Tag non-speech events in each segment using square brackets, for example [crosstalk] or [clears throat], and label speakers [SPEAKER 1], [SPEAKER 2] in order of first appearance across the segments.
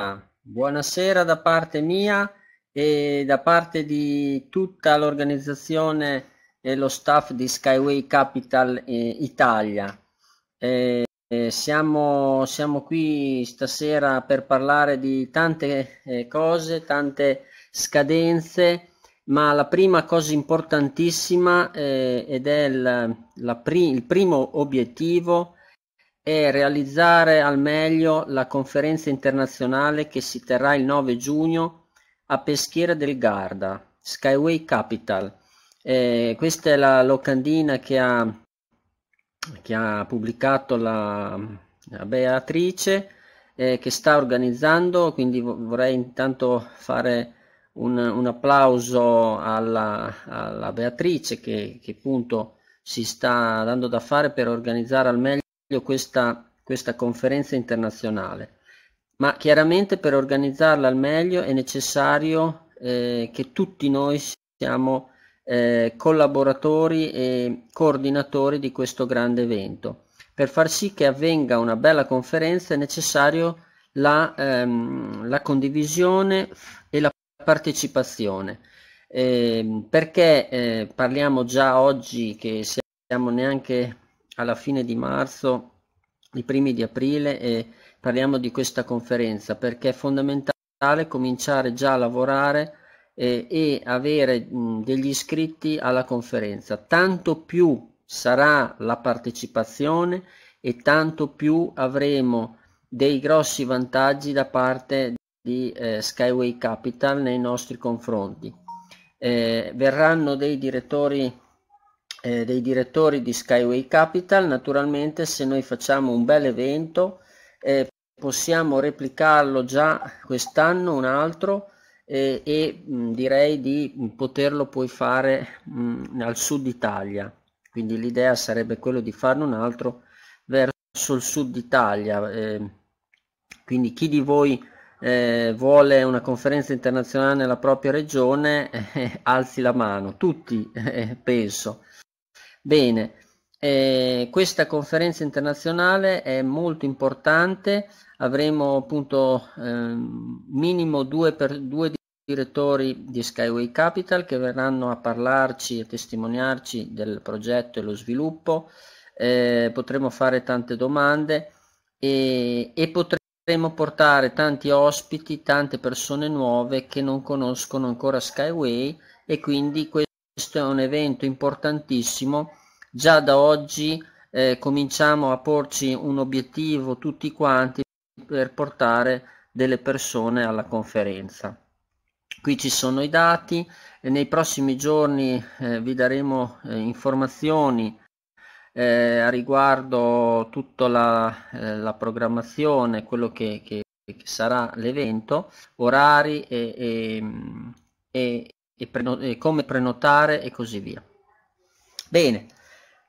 [SPEAKER 1] Ah. Buonasera da parte mia e da parte di tutta l'organizzazione e lo staff di Skyway Capital eh, Italia. Eh, eh, siamo, siamo, qui stasera per parlare di tante eh, cose, tante scadenze, ma la prima cosa importantissima eh, ed è il, pri- il primo obiettivo è realizzare al meglio la conferenza internazionale che si terrà il 9 giugno a Peschiera del Garda, Skyway Capital. Eh, questa è la locandina che ha, che ha pubblicato la, la Beatrice eh, che sta organizzando, quindi vorrei intanto fare un, un applauso alla, alla Beatrice che, che appunto si sta dando da fare per organizzare al meglio questa, questa conferenza internazionale, ma chiaramente per organizzarla al meglio è necessario eh, che tutti noi siamo eh, collaboratori e coordinatori di questo grande evento. Per far sì che avvenga una bella conferenza è necessario la, ehm, la condivisione e la partecipazione. Ehm, eh, perché parliamo già oggi che siamo neanche alla fine di marzo, i primi di aprile e parliamo di questa conferenza perché è fondamentale cominciare già a lavorare eh, e avere mh, degli iscritti alla conferenza. Tanto più sarà la partecipazione e tanto più avremo dei grossi vantaggi da parte di eh, Skyway Capital nei nostri confronti. Eh, verranno dei direttori eh, dei direttori di Skyway Capital, naturalmente se noi facciamo un bel evento eh, possiamo replicarlo già quest'anno, un altro, eh, e mh, mm, direi di poterlo poi fare mh, mm, al sud Italia. Quindi l'idea sarebbe quello di farne un altro verso il sud Italia. Ehm. quindi chi di voi eh, vuole una conferenza internazionale nella propria regione, [laughs] eh, alzi la mano, tutti [laughs] eh, penso Bene, eh, questa conferenza internazionale è molto importante, avremo appunto eh, minimo due, per, due direttori di Skyway Capital che verranno a parlarci e testimoniarci del progetto e lo sviluppo, eh, potremo fare tante domande e, e potremo portare tanti ospiti, tante persone nuove che non conoscono ancora Skyway e quindi questo questo è un evento importantissimo, già da oggi eh, cominciamo a porci un obiettivo tutti quanti per portare delle persone alla conferenza. Qui ci sono i dati e nei prossimi giorni eh, vi daremo eh, informazioni eh, a riguardo tutta la, eh, la programmazione, quello che, che, che sarà l'evento, orari e, e, mm, e e, preno- e come prenotare e così via. Bene,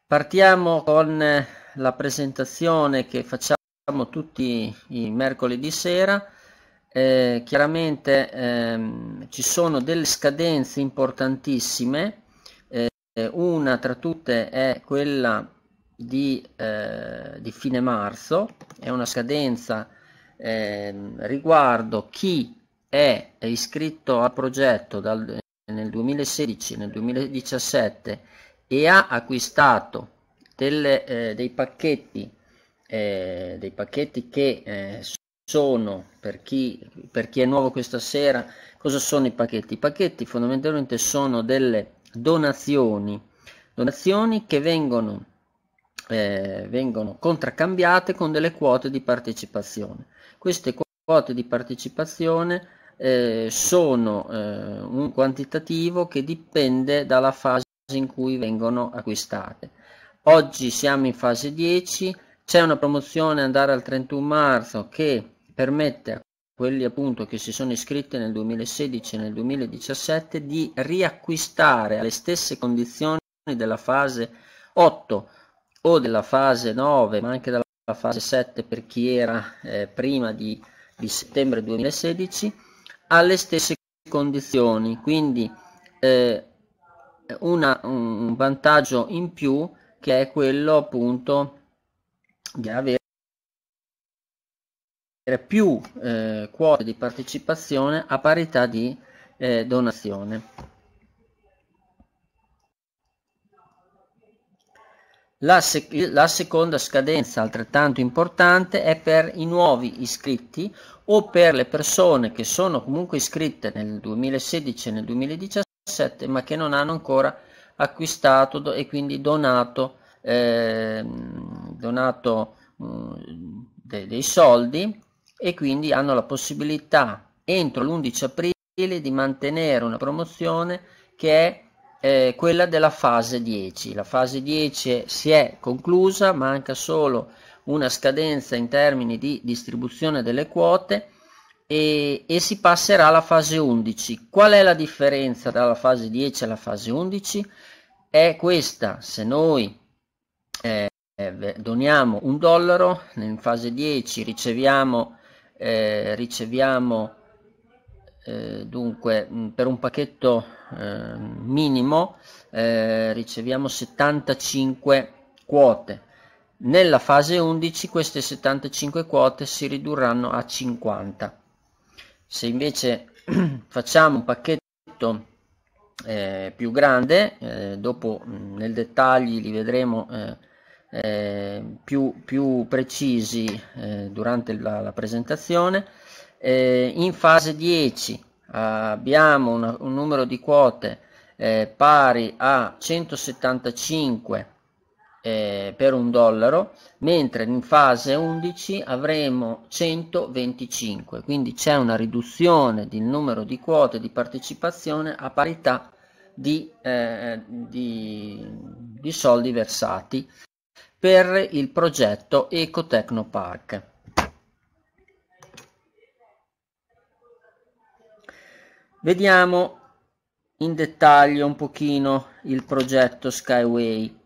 [SPEAKER 1] partiamo con eh, la presentazione che facciamo tutti i mercoledì sera. Eh, chiaramente ehm, ci sono delle scadenze importantissime, eh, una tra tutte è quella di, eh, di fine marzo, è una scadenza ehm, riguardo chi è iscritto al progetto dal, nel 2016 nel 2017 e ha acquistato delle, eh, dei, pacchetti, eh, dei pacchetti che eh, sono per chi, per chi è nuovo questa sera cosa sono i pacchetti? I pacchetti fondamentalmente sono delle donazioni donazioni che vengono, eh, vengono contraccambiate con delle quote di partecipazione queste quote di partecipazione eh, sono eh, un quantitativo che dipende dalla fase in cui vengono acquistate. Oggi siamo in fase 10, c'è una promozione andare al 31 marzo che permette a quelli appunto che si sono iscritti nel 2016 e nel 2017 di riacquistare alle stesse condizioni della fase 8 o della fase 9 ma anche della fase 7 per chi era eh, prima di, di settembre 2016 alle stesse condizioni, quindi eh, una, un vantaggio in più che è quello appunto di avere più eh, quote di partecipazione a parità di eh, donazione. La, sec la seconda scadenza altrettanto importante è per i nuovi iscritti o per le persone che sono comunque iscritte nel 2016 e nel 2017 ma che non hanno ancora acquistato e quindi donato, eh, donato mh, de dei soldi e quindi hanno la possibilità entro l'11 aprile di mantenere una promozione che è eh, quella della fase 10. La fase 10 si è conclusa, manca solo una scadenza in termini di distribuzione delle quote e, e, si passerà alla fase 11. Qual è la differenza dalla fase 10 alla fase 11? È questa, se noi eh, doniamo un dollaro, in fase 10 riceviamo, eh, riceviamo eh, dunque mm, per un pacchetto eh, minimo eh, riceviamo 75 quote nella fase 11 queste 75 quote si ridurranno a 50. Se invece [clears throat] facciamo un pacchetto eh, più grande, eh, dopo nel dettaglio li vedremo eh, eh più, più, precisi eh, durante la, la presentazione, eh, in fase 10 abbiamo una, un numero di quote pari a 175 eh, per un dollaro, mentre in fase 11 avremo 125, quindi c'è una riduzione del numero di quote di partecipazione a parità di, eh, di, di soldi versati per il progetto Ecotecnopark. Vediamo in dettaglio un pochino il progetto Skyway.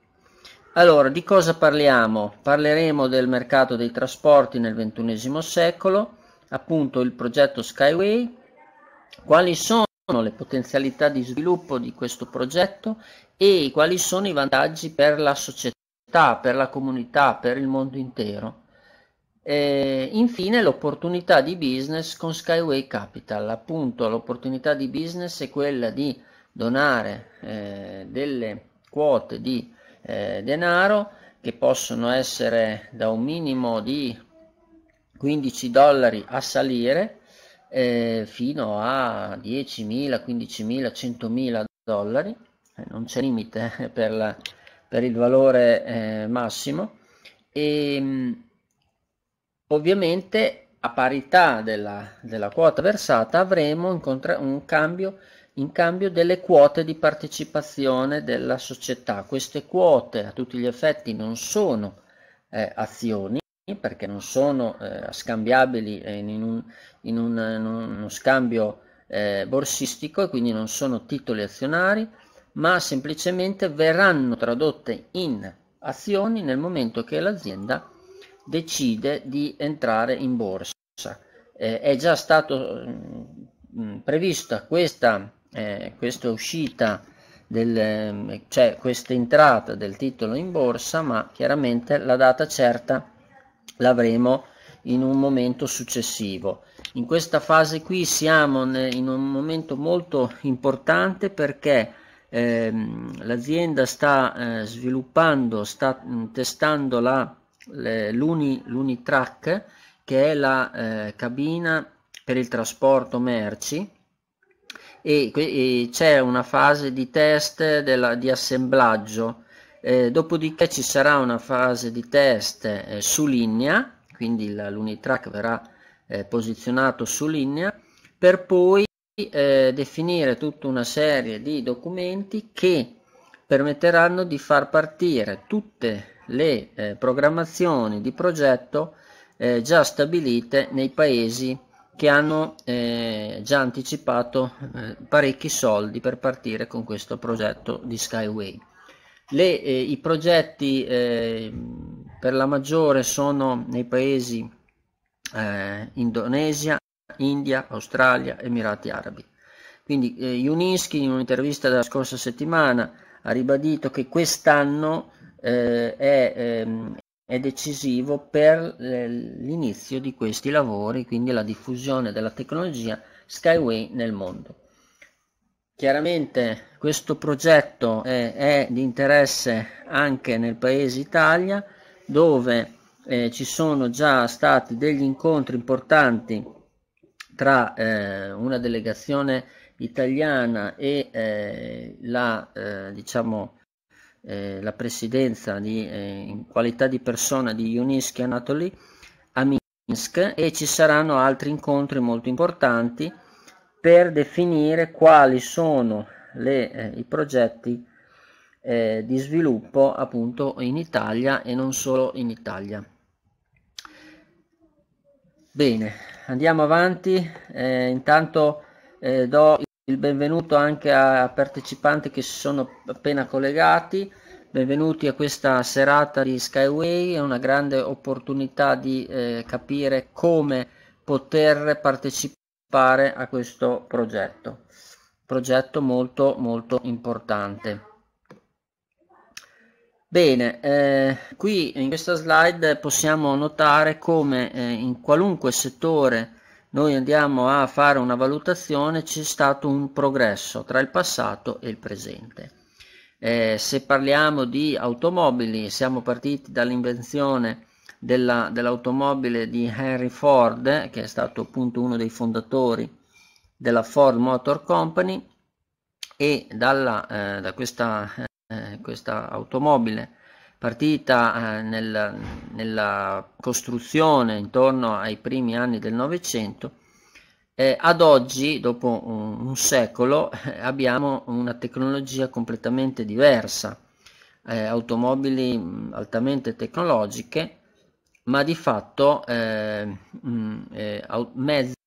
[SPEAKER 1] Allora, di cosa parliamo? Parleremo del mercato dei trasporti nel XXI secolo, appunto il progetto Skyway, quali sono le potenzialità di sviluppo di questo progetto e quali sono i vantaggi per la società, per la comunità, per il mondo intero. E infine l'opportunità di business con Skyway Capital, appunto l'opportunità di business è quella di donare eh, delle quote di eh, denaro che possono essere da un minimo di 15 dollari a salire eh, fino a 10.000, 15.000, 100.000 dollari, eh, non c'è limite eh, per, la, per il valore eh, massimo e ehm, ovviamente a parità della, della quota versata avremo un, un cambio in cambio delle quote di partecipazione della società. Queste quote a tutti gli effetti non sono eh, azioni perché non sono eh, scambiabili eh, in, un, in, un, in uno scambio eh, borsistico e quindi non sono titoli azionari, ma semplicemente verranno tradotte in azioni nel momento che l'azienda decide di entrare in borsa. Eh, è già stato mh, mm, mm, prevista questa eh, questa uscita del, ehm, cioè questa entrata del titolo in borsa ma chiaramente la data certa l'avremo in un momento successivo in questa fase qui siamo in un momento molto importante perché ehm, l'azienda sta eh, sviluppando sta mm, testando l'unitrack che è la eh, cabina per il trasporto merci e, e c'è una fase di test della, di assemblaggio, eh, dopodiché ci sarà una fase di test eh, su linea, quindi l'Unitrack verrà eh, posizionato su linea, per poi eh, definire tutta una serie di documenti che permetteranno di far partire tutte le eh, programmazioni di progetto eh, già stabilite nei paesi che hanno eh, già anticipato eh, parecchi soldi per partire con questo progetto di Skyway. Le, eh, I progetti eh, per la maggiore sono nei paesi eh, Indonesia, India, Australia, Emirati Arabi. Quindi eh, Unischi in un'intervista della scorsa settimana ha ribadito che quest'anno eh, è ehm, è decisivo per eh, l'inizio di questi lavori, quindi la diffusione della tecnologia Skyway nel mondo. Chiaramente questo progetto è, è di interesse anche nel paese Italia, dove eh, ci sono già stati degli incontri importanti tra eh, una delegazione italiana e eh, la, eh, diciamo, eh, la presidenza di, eh, in qualità di persona di Yuniski Anatoly a Minsk e ci saranno altri incontri molto importanti per definire quali sono le, eh, i progetti eh, di sviluppo appunto in Italia e non solo in Italia. Bene, andiamo avanti. Eh, intanto eh, do il benvenuto anche a partecipanti che si sono appena collegati. Benvenuti a questa serata di Skyway, è una grande opportunità di eh, capire come poter partecipare a questo progetto, progetto molto molto importante. Bene, eh, qui in questa slide possiamo notare come eh, in qualunque settore noi andiamo a fare una valutazione, c'è stato un progresso tra il passato e il presente. Eh, se parliamo di automobili, siamo partiti dall'invenzione della, dell'automobile di Henry Ford, che è stato appunto uno dei fondatori della Ford Motor Company, e dalla, eh, da questa, eh, questa automobile partita eh, nel, nella costruzione intorno ai primi anni del Novecento, eh, ad oggi, dopo un, un secolo, eh, abbiamo una tecnologia completamente diversa, eh, automobili mm, altamente tecnologiche, ma di fatto mh, eh, mm, eh, mezzi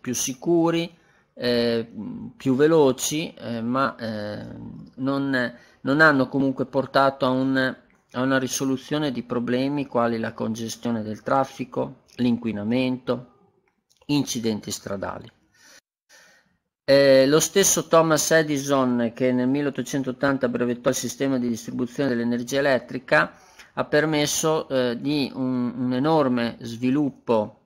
[SPEAKER 1] più sicuri, mm, più veloci, ma non non hanno comunque portato a, un, a una risoluzione di problemi quali la congestione del traffico, l'inquinamento, incidenti stradali. Eh, lo stesso Thomas Edison che nel 1880 brevettò il sistema di distribuzione dell'energia elettrica ha permesso eh, di un, un, enorme sviluppo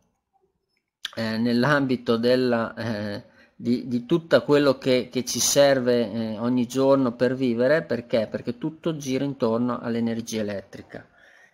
[SPEAKER 1] eh, nell'ambito della eh, di, di tutto quello che, che, ci serve eh, ogni giorno per vivere, perché? Perché tutto gira intorno all'energia elettrica.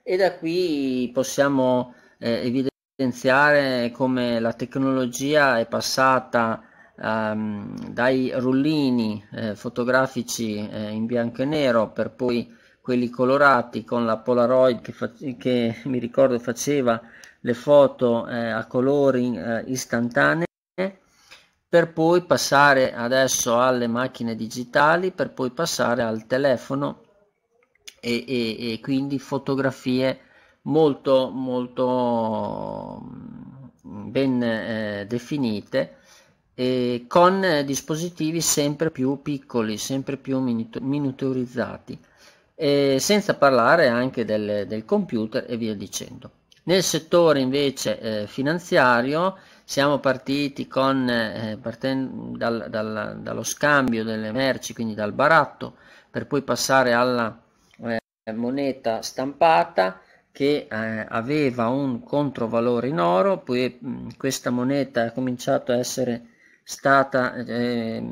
[SPEAKER 1] E da qui possiamo eh, evidenziare come la tecnologia è passata ehm, dai rullini eh, fotografici eh, in bianco e nero per poi quelli colorati con la Polaroid che, che [laughs] mi ricordo faceva le foto eh, a colori eh, istantanei per poi passare adesso alle macchine digitali, per poi passare al telefono e, e, e quindi fotografie molto, molto mm, ben eh, definite eh, con dispositivi sempre più piccoli, sempre più miniaturizzati, senza parlare anche del, del, computer e via dicendo. Nel settore invece eh, finanziario siamo partiti con, eh, partendo dal, dal, dallo scambio delle merci, quindi dal baratto, per poi passare alla eh, moneta stampata che eh, aveva un controvalore in oro, poi mh, mm, questa moneta ha cominciato a essere stata eh,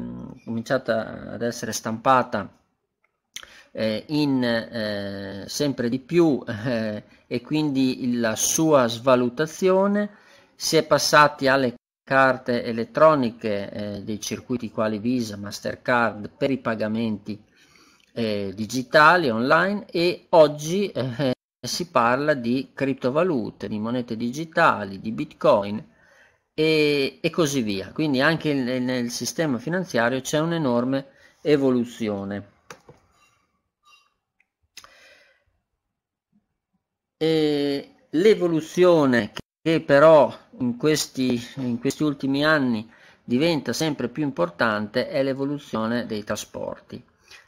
[SPEAKER 1] cominciata ad essere stampata eh, in eh, sempre di più [laughs] eh, e quindi la sua svalutazione si è passati alle carte elettroniche eh, dei circuiti quali Visa, Mastercard per i pagamenti eh, digitali online e oggi eh, si parla di criptovalute, di monete digitali, di bitcoin e, e così via. Quindi anche nel, nel sistema finanziario c'è un'enorme evoluzione. E l'evoluzione che però in questi, in questi ultimi anni diventa sempre più importante è l'evoluzione dei trasporti.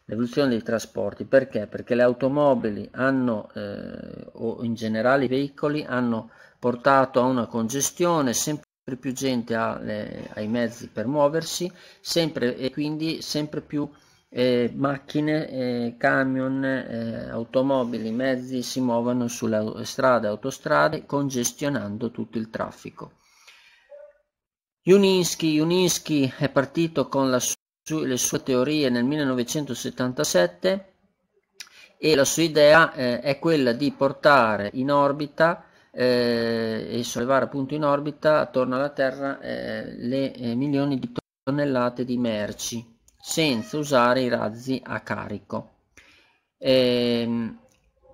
[SPEAKER 1] L'evoluzione dei trasporti perché? Perché le automobili hanno, eh, o in generale i veicoli, hanno portato a una congestione, sempre più gente ha le, ai mezzi per muoversi sempre, e quindi sempre più eh, macchine, eh, camion, eh, automobili, mezzi si muovono sulle strade, autostrade, congestionando tutto il traffico. Juninsky, Juninsky è partito con su le sue teorie nel 1977 e la sua idea eh, è quella di portare in orbita eh, e sollevare appunto in orbita attorno alla Terra eh, le milioni di tonnellate di merci senza usare i razzi a carico. E, ehm,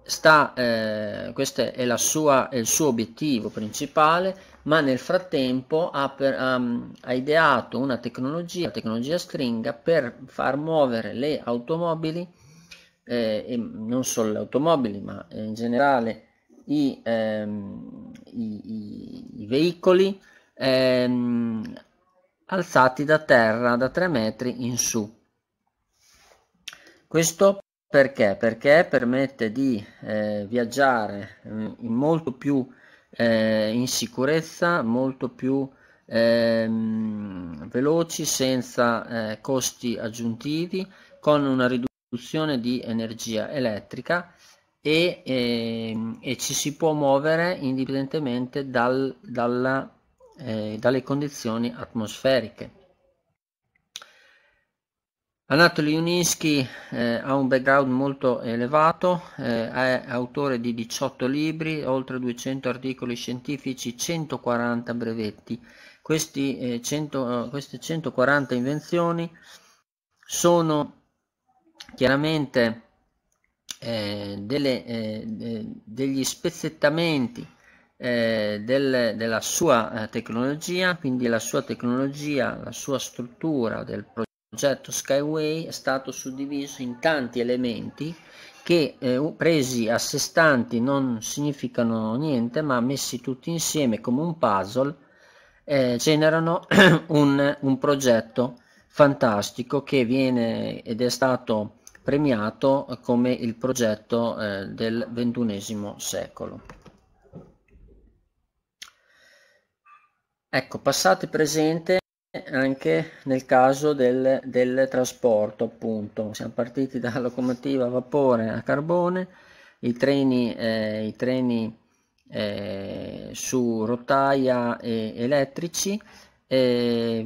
[SPEAKER 1] sta, eh, questo è, sua, è, il suo obiettivo principale, ma nel frattempo ha, per, ha, ehm, ha ideato una tecnologia, la tecnologia stringa, per far muovere le automobili, eh, non solo le automobili, ma in generale i, ehm, i, i, i veicoli, ehm, alzati da terra da 3 metri in su. Questo perché? Perché permette di eh, viaggiare mh, mm, molto più eh, in sicurezza, molto più eh, veloci, senza eh, costi aggiuntivi, con una riduzione di energia elettrica e, ehm, e ci si può muovere indipendentemente dal, dalla eh, dalle condizioni atmosferiche. Anatoly Uninsky eh, ha un background molto elevato, eh, è autore di 18 libri, oltre 200 articoli scientifici, 140 brevetti. Questi, eh, 100, queste 140 invenzioni sono chiaramente eh, delle, eh, degli spezzettamenti eh, del, della sua eh, tecnologia, quindi la sua tecnologia, la sua struttura del progetto Skyway è stato suddiviso in tanti elementi che eh, presi a sé stanti non significano niente, ma messi tutti insieme come un puzzle eh, generano [clears throat] un, un, progetto fantastico che viene ed è stato premiato come il progetto eh, del ventunesimo secolo. Ecco, passato e presente anche nel caso del, del trasporto, appunto. Siamo partiti dalla locomotiva a vapore a carbone, i treni, eh, i treni eh, su rotaia e elettrici, eh,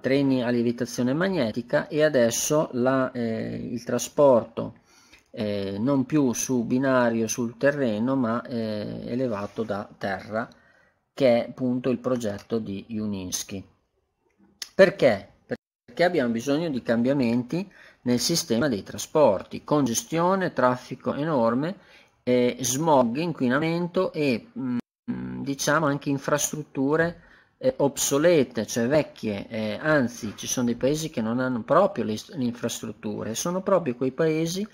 [SPEAKER 1] treni a lievitazione magnetica e adesso la, eh, il trasporto eh, non più su binario sul terreno ma eh, elevato da terra che è appunto il progetto di Juninsky. Perché? Perché abbiamo bisogno di cambiamenti nel sistema dei trasporti, congestione, traffico enorme, eh, smog, inquinamento e mh, mm, diciamo anche infrastrutture eh, obsolete, cioè vecchie, eh, anzi ci sono dei paesi che non hanno proprio le, le infrastrutture, sono proprio quei paesi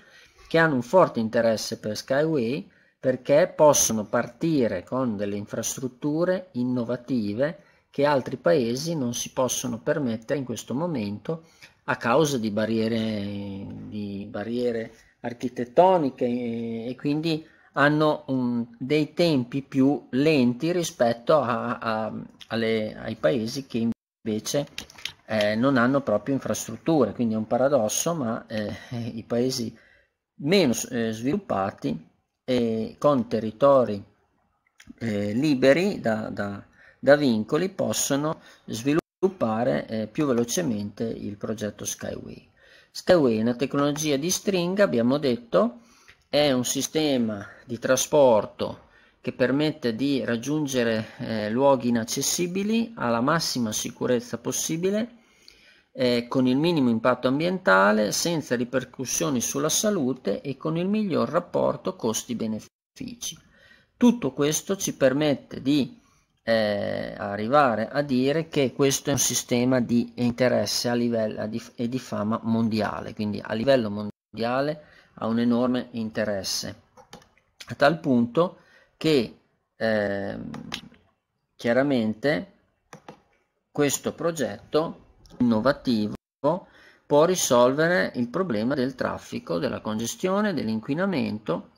[SPEAKER 1] che hanno un forte interesse per Skyway perché possono partire con delle infrastrutture innovative che altri paesi non si possono permettere in questo momento a causa di barriere, di barriere architettoniche e quindi hanno un, dei tempi più lenti rispetto a, a, alle, ai paesi che invece eh, non hanno proprio infrastrutture, quindi è un paradosso, ma eh, [laughs] i paesi meno eh, sviluppati eh, con territori eh, liberi da, da, da, vincoli possono sviluppare eh, più velocemente il progetto Skyway. Skyway è una tecnologia di stringa, abbiamo detto, è un sistema di trasporto che permette di raggiungere eh, luoghi inaccessibili alla massima sicurezza possibile eh, con il minimo impatto ambientale, senza ripercussioni sulla salute e con il miglior rapporto costi-benefici. Tutto questo ci permette di eh, arrivare a dire che questo è un sistema di interesse a livello, di, e di fama mondiale, quindi a livello mondiale ha un enorme interesse, a tal punto che eh, chiaramente questo progetto innovativo può risolvere il problema del traffico, della congestione, dell'inquinamento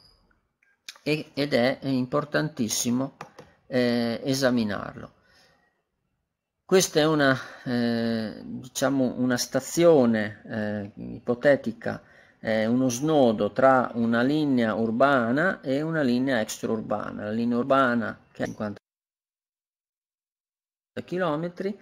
[SPEAKER 1] e, ed è importantissimo eh, esaminarlo. Questa è una, eh, diciamo una stazione eh, ipotetica, eh, uno snodo tra una linea urbana e una linea extraurbana. La linea urbana che è 50 km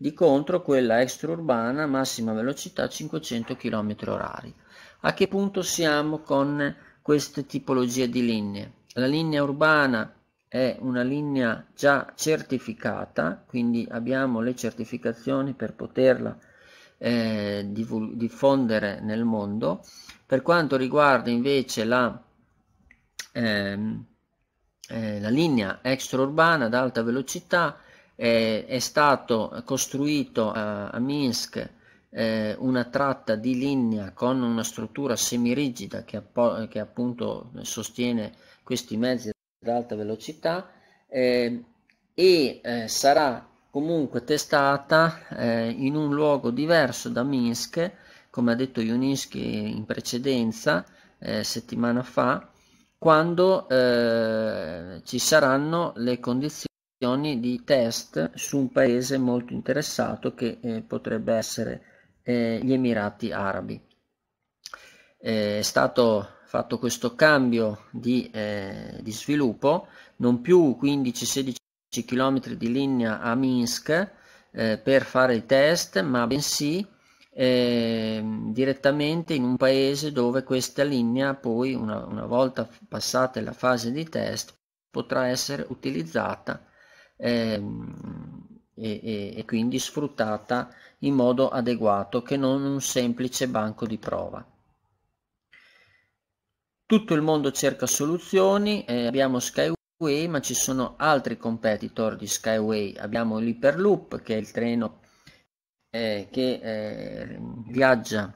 [SPEAKER 1] di contro quella extraurbana massima velocità 500 km h. A che punto siamo con queste tipologie di linee? La linea urbana è una linea già certificata, quindi abbiamo le certificazioni per poterla eh, diffondere nel mondo. Per quanto riguarda invece la, eh, eh, la linea extraurbana ad alta velocità, eh, è stato costruito a, eh, a Minsk eh, una tratta di linea con una struttura semirigida che, che appunto sostiene questi mezzi ad alta velocità eh, e eh, sarà comunque testata eh, in un luogo diverso da Minsk come ha detto Juninsky in precedenza settimana fa quando ci saranno le condizioni di test su un paese molto interessato che eh, potrebbe essere eh, gli Emirati Arabi. Eh, è stato fatto questo cambio di, eh, di sviluppo, non più 15-16 km di linea a Minsk eh, per fare i test, ma bensì ehm, direttamente in un paese dove questa linea poi una, una volta passata la fase di test potrà essere utilizzata ehm, e, e, e quindi sfruttata in modo adeguato che non un semplice banco di prova. Tutto il mondo cerca soluzioni, eh, abbiamo Skyway ma ci sono altri competitor di Skyway, abbiamo l'Hyperloop che è il treno eh, che eh, viaggia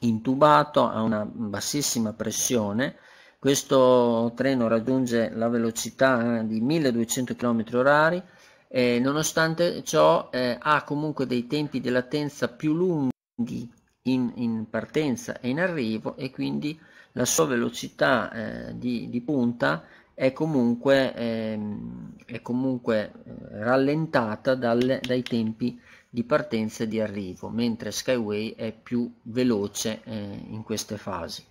[SPEAKER 1] intubato a una bassissima pressione questo treno raggiunge la velocità eh, di 1200 km/h e nonostante ciò eh, ha comunque dei tempi di latenza più lunghi in, in, partenza e in arrivo e quindi la sua velocità eh, di, di, punta è comunque, ehm, è comunque eh, rallentata dal, dai tempi di partenza e di arrivo, mentre Skyway è più veloce eh, in queste fasi.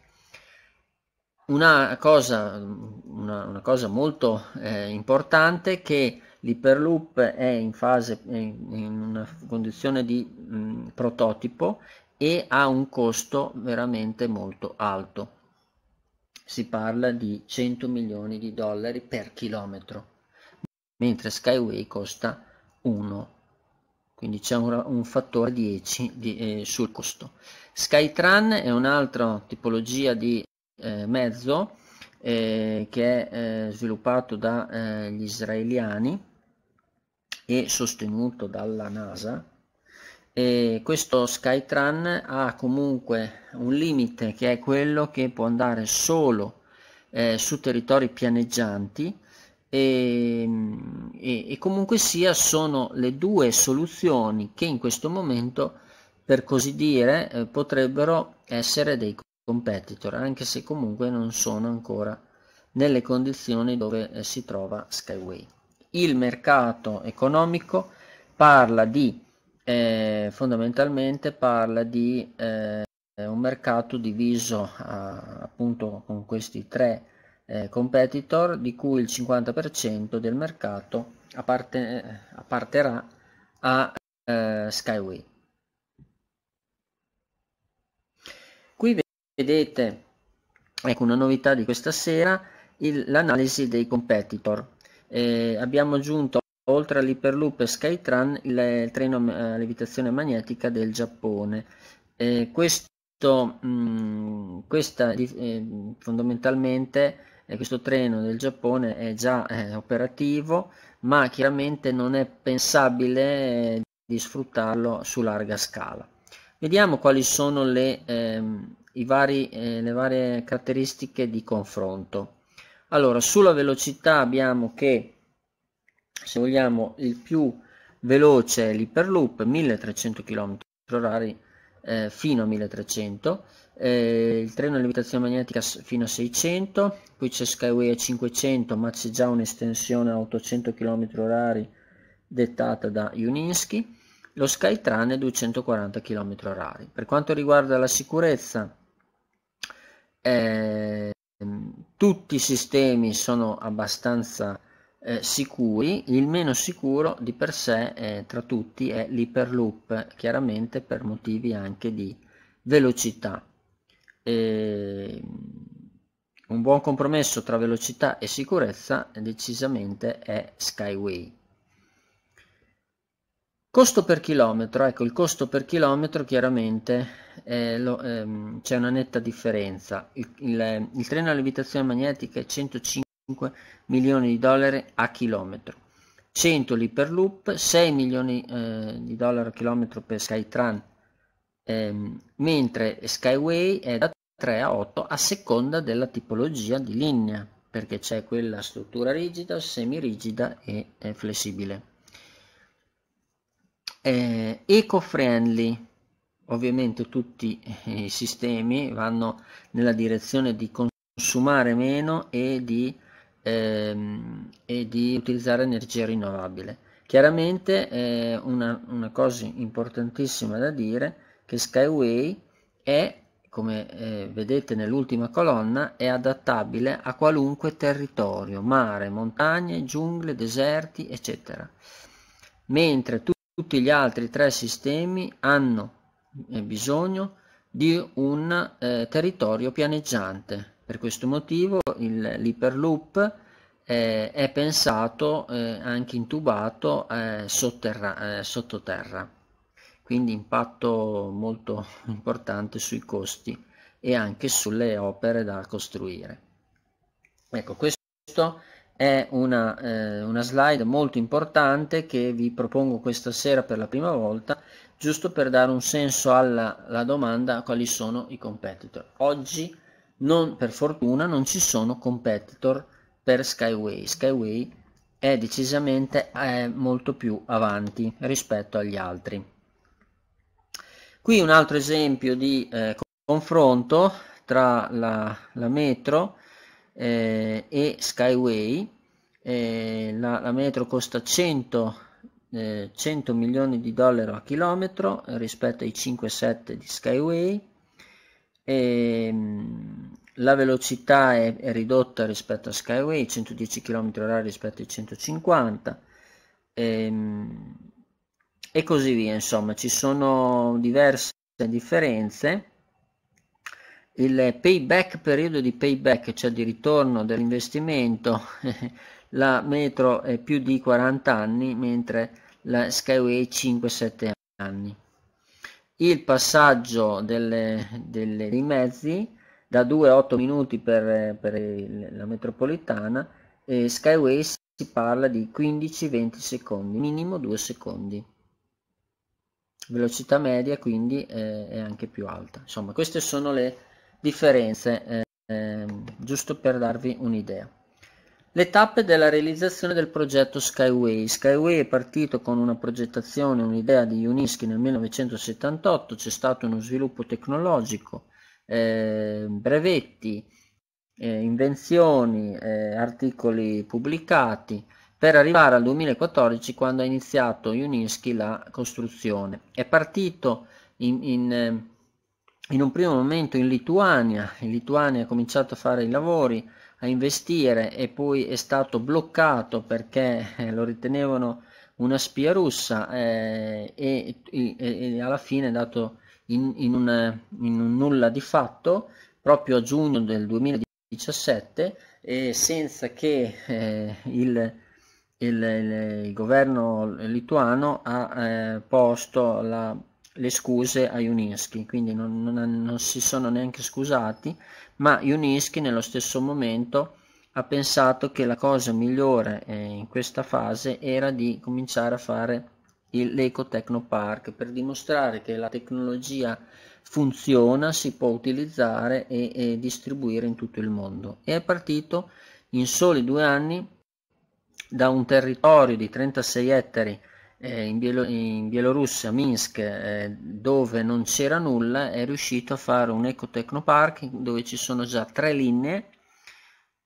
[SPEAKER 1] Una cosa, una, una cosa molto eh, importante è che l'iperloop è in, fase, è in una condizione di mh, mm, prototipo e ha un costo veramente molto alto. Si parla di 100 milioni di dollari per chilometro, mentre Skyway costa 1. Quindi c'è un, un, fattore 10 di, eh, sul costo. Skytran è un'altra tipologia di eh, mezzo eh, che è eh, sviluppato dagli eh, israeliani e sostenuto dalla NASA. E questo Skytran ha comunque un limite che è quello che può andare solo eh, su territori pianeggianti e, e, e, comunque sia sono le due soluzioni che in questo momento per così dire potrebbero essere dei competitor, anche se comunque non sono ancora nelle condizioni dove eh, si trova Skyway. Il mercato economico parla di eh, fondamentalmente parla di eh, un mercato diviso a, appunto con questi tre eh, competitor di cui il 50% del mercato apparte, apparterà a eh, Skyway. vedete ecco una novità di questa sera l'analisi dei competitor eh, abbiamo aggiunto oltre all'Hyperloop e Skytran il, il treno eh, a levitazione magnetica del Giappone eh, questo, mh, mm, questa, eh, fondamentalmente eh, questo treno del Giappone è già eh, operativo ma chiaramente non è pensabile di sfruttarlo su larga scala vediamo quali sono le ehm, vari, eh, le varie caratteristiche di confronto. Allora, sulla velocità abbiamo che, se vogliamo, il più veloce è l'hyperloop, 1300 km h eh, fino a 1300, eh, il treno a levitazione magnetica fino a 600, poi c'è Skyway a 500, ma c'è già un'estensione a 800 km h dettata da Juninsky, lo Skytran è 240 km h Per quanto riguarda la sicurezza, eh, tutti i sistemi sono abbastanza eh, sicuri, il meno sicuro di per sé eh, tra tutti è l'hyperloop, chiaramente per motivi anche di velocità. E ehm, un buon compromesso tra velocità e sicurezza decisamente è Skyway. Costo per chilometro, ecco il costo per chilometro chiaramente eh, ehm, c'è una netta differenza, il, il, il, treno a levitazione magnetica è 105 milioni di dollari a chilometro, 100 l'hyperloop, 6 milioni eh, di dollari a chilometro per Skytran, ehm, mentre Skyway è da 3 a 8 a seconda della tipologia di linea, perché c'è quella struttura rigida, semirigida e eh, flessibile eh, eco-friendly. Ovviamente tutti i sistemi vanno nella direzione di consumare meno e di, ehm, e di utilizzare energia rinnovabile. Chiaramente eh, una, una, cosa importantissima da dire che Skyway è, come eh, vedete nell'ultima colonna, è adattabile a qualunque territorio, mare, montagne, giungle, deserti, eccetera. Mentre tutti gli altri tre sistemi hanno eh, bisogno di un eh, territorio pianeggiante. Per questo motivo l'hyperloop eh, è pensato eh, anche intubato eh, eh, sottoterra, quindi impatto molto [laughs] importante sui costi e anche sulle opere da costruire. Ecco, questo è una, eh, una, slide molto importante che vi propongo questa sera per la prima volta giusto per dare un senso alla, alla domanda quali sono i competitor oggi non, per fortuna non ci sono competitor per Skyway Skyway è decisamente eh, molto più avanti rispetto agli altri qui un altro esempio di eh, confronto tra la, la metro eh, e Skyway. Eh, la, la, metro costa 100, eh, 100 milioni di dollari a chilometro eh, rispetto ai 5,7 di Skyway. Ehm, la velocità è, è, ridotta rispetto a Skyway, 110 km/h rispetto ai 150 ehm, e così via. Insomma, ci sono diverse differenze il payback, periodo di payback, cioè di ritorno dell'investimento, [laughs] la metro è più di 40 anni, mentre la Skyway 5-7 anni. Il passaggio delle, delle, dei mezzi da 2 8 minuti per, per la metropolitana e Skyway si parla di 15-20 secondi, minimo 2 secondi velocità media quindi eh, è, anche più alta. Insomma, queste sono le differenze, eh, giusto per darvi un'idea. Le tappe della realizzazione del progetto Skyway. Skyway è partito con una progettazione, un'idea di Unischi nel 1978, c'è stato uno sviluppo tecnologico, eh, brevetti, eh, invenzioni, eh, articoli pubblicati, per arrivare al 2014 quando ha iniziato Unischi la costruzione. È partito in, in ehm, in un primo momento in Lituania, in Lituania ha cominciato a fare i lavori, a investire e poi è stato bloccato perché eh, lo ritenevano una spia russa eh, e, e, e, alla fine è andato in, in, una, in, un nulla di fatto proprio a giugno del 2017 eh, senza che eh, il, il, il, il, governo lituano ha eh, posto la le scuse a Juninsky, quindi non, non, non, si sono neanche scusati, ma Juninsky nello stesso momento ha pensato che la cosa migliore eh, in questa fase era di cominciare a fare l'Eco Park per dimostrare che la tecnologia funziona, si può utilizzare e, e distribuire in tutto il mondo. E è partito in soli due anni da un territorio di 36 ettari eh, in, Bielo- in, Bielorussia, Minsk, eh, dove non c'era nulla, è riuscito a fare un ecotecnopark dove ci sono già tre linee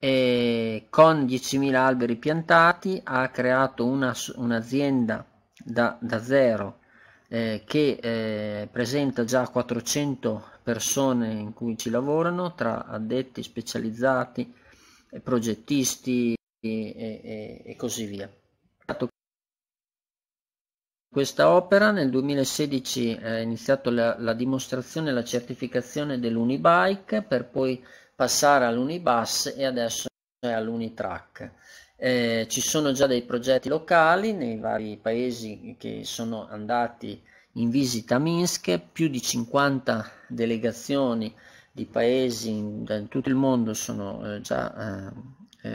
[SPEAKER 1] e con 10.000 alberi piantati ha creato una, un'azienda da, da zero eh, che eh, presenta già 400 persone in cui ci lavorano tra addetti specializzati progettisti e, e, e così via questa opera nel 2016 è eh, iniziato la, la dimostrazione e la certificazione dell'Unibike per poi passare all'Unibus e adesso è all'Unitrack. Eh, ci sono già dei progetti locali nei vari paesi che sono andati in visita a Minsk, più di 50 delegazioni di paesi in, in tutto il mondo sono eh, già eh,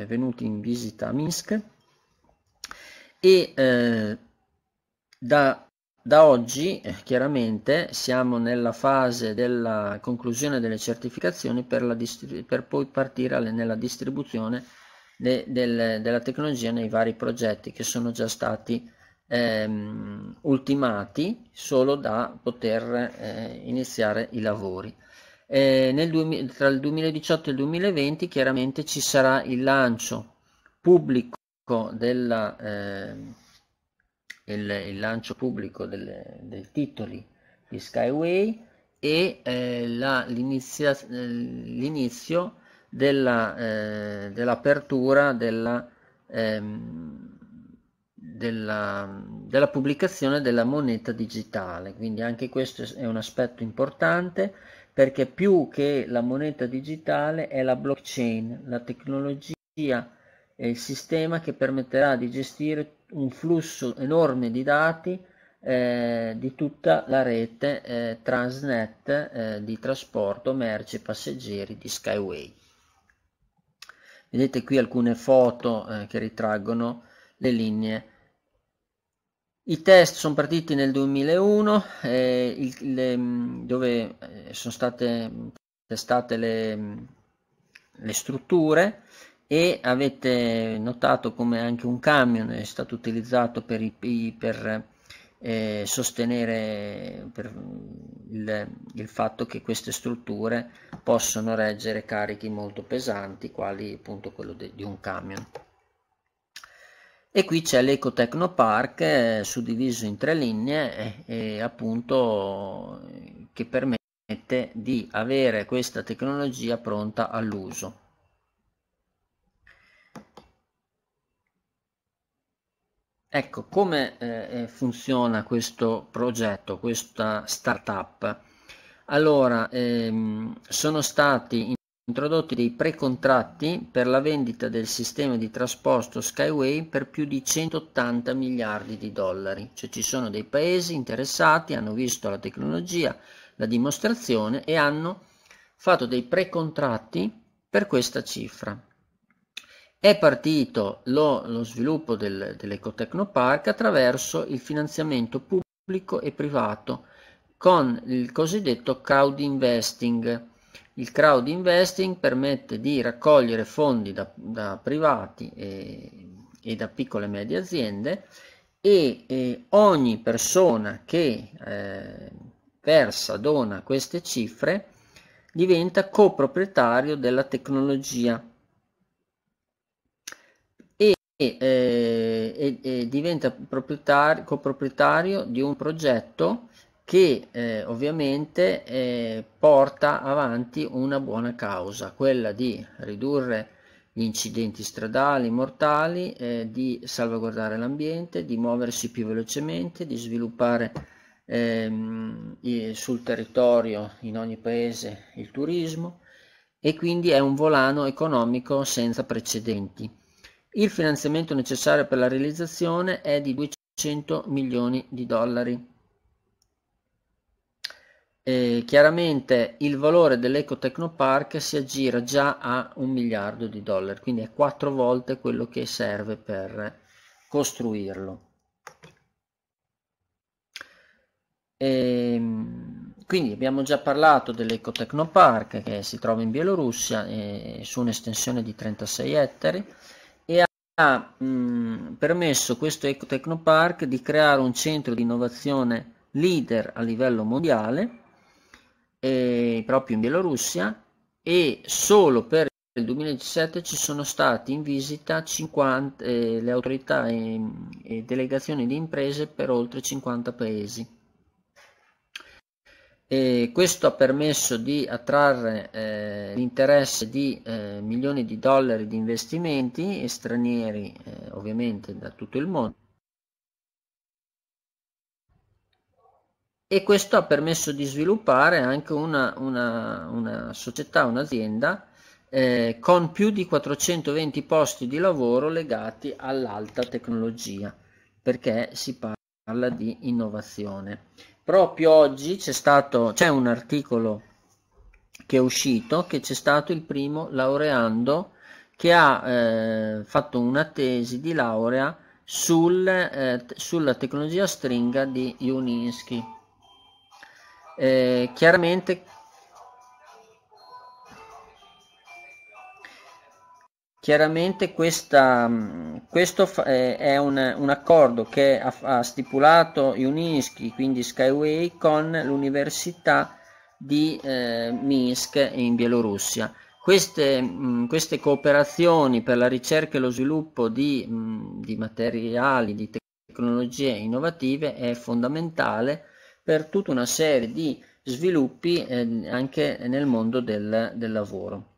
[SPEAKER 1] eh venuti in visita a Minsk e eh, da, da oggi, eh, chiaramente, siamo nella fase della conclusione delle certificazioni per, distri- per poi partire alle, nella distribuzione de, del, della tecnologia nei vari progetti che sono già stati ehm, ultimati solo da poter eh, iniziare i lavori. Eh, nel, tra il 2018 e il 2020 chiaramente ci sarà il lancio pubblico della, eh, il, il lancio pubblico del, del titoli di Skyway e eh, la, eh, l'inizio della, eh, dell'apertura della, ehm, della, della, pubblicazione della moneta digitale. Quindi anche questo è un aspetto importante perché più che la moneta digitale è la blockchain, la tecnologia è il sistema che permetterà di gestire un flusso enorme di dati eh, di tutta la rete eh, Transnet eh, di trasporto merci e passeggeri di Skyway. Vedete qui alcune foto eh, che ritraggono le linee. I test sono partiti nel 2001 eh, il, le, mm, dove eh, sono state testate le, mm, le strutture e avete notato come anche un camion è stato utilizzato per, i, per eh, sostenere per il, il, fatto che queste strutture possono reggere carichi molto pesanti quali appunto quello de, di un camion e qui c'è l'Ecotecnopark eh, suddiviso in tre linee eh, appunto eh, che permette di avere questa tecnologia pronta all'uso Ecco, come eh, eh, funziona questo progetto, questa startup? Allora, ehm, sono stati introdotti dei precontratti per la vendita del sistema di trasporto Skyway per più di 180 miliardi di dollari, cioè ci sono dei paesi interessati, hanno visto la tecnologia, la dimostrazione e hanno fatto dei precontratti per questa cifra. È partito lo, lo sviluppo del, dell'Ecotecnopark attraverso il finanziamento pubblico e privato con il cosiddetto crowd investing. Il crowd investing permette di raccogliere fondi da, da privati e, e, da piccole e medie aziende e, e ogni persona che eh, versa, dona queste cifre, diventa coproprietario della tecnologia e, eh, e, e diventa proprietario, coproprietario di un progetto che eh, ovviamente eh, porta avanti una buona causa, quella di ridurre gli incidenti stradali mortali, eh, di salvaguardare l'ambiente, di muoversi più velocemente, di sviluppare ehm, sul territorio in ogni paese il turismo e quindi è un volano economico senza precedenti. Il finanziamento necessario per la realizzazione è di 200 milioni di dollari. E chiaramente il valore dell'Eco Technopark si aggira già a un miliardo di dollari, quindi è quattro volte quello che serve per costruirlo. E, ehm, quindi abbiamo già parlato dell'Eco Technopark che si trova in Bielorussia eh, su un'estensione di 36 ettari ha mh, mm, permesso questo Ecotecnopark di creare un centro di innovazione leader a livello mondiale eh, proprio in Bielorussia e solo per il 2017 ci sono stati in visita 50, eh, le autorità e, ehm, e delegazioni di imprese per oltre 50 paesi e questo ha permesso di attrarre eh, l'interesse di eh, milioni di dollari di investimenti stranieri eh, ovviamente da tutto il mondo e questo ha permesso di sviluppare anche una, una, una società, un'azienda eh, con più di 420 posti di lavoro legati all'alta tecnologia perché si parla di innovazione proprio oggi c'è stato, c'è un articolo che è uscito che c'è stato il primo laureando che ha eh, fatto una tesi di laurea sul, eh, sulla tecnologia stringa di Uninsky Eh, chiaramente Chiaramente questa, mm, questo è un, un accordo che ha, ha, stipulato Unischi, quindi Skyway, con l'Università di eh, Minsk in Bielorussia. Queste, mh, mm, queste, cooperazioni per la ricerca e lo sviluppo di, mh, mm, di materiali, di tecnologie innovative è fondamentale per tutta una serie di sviluppi eh, anche nel mondo del, del lavoro.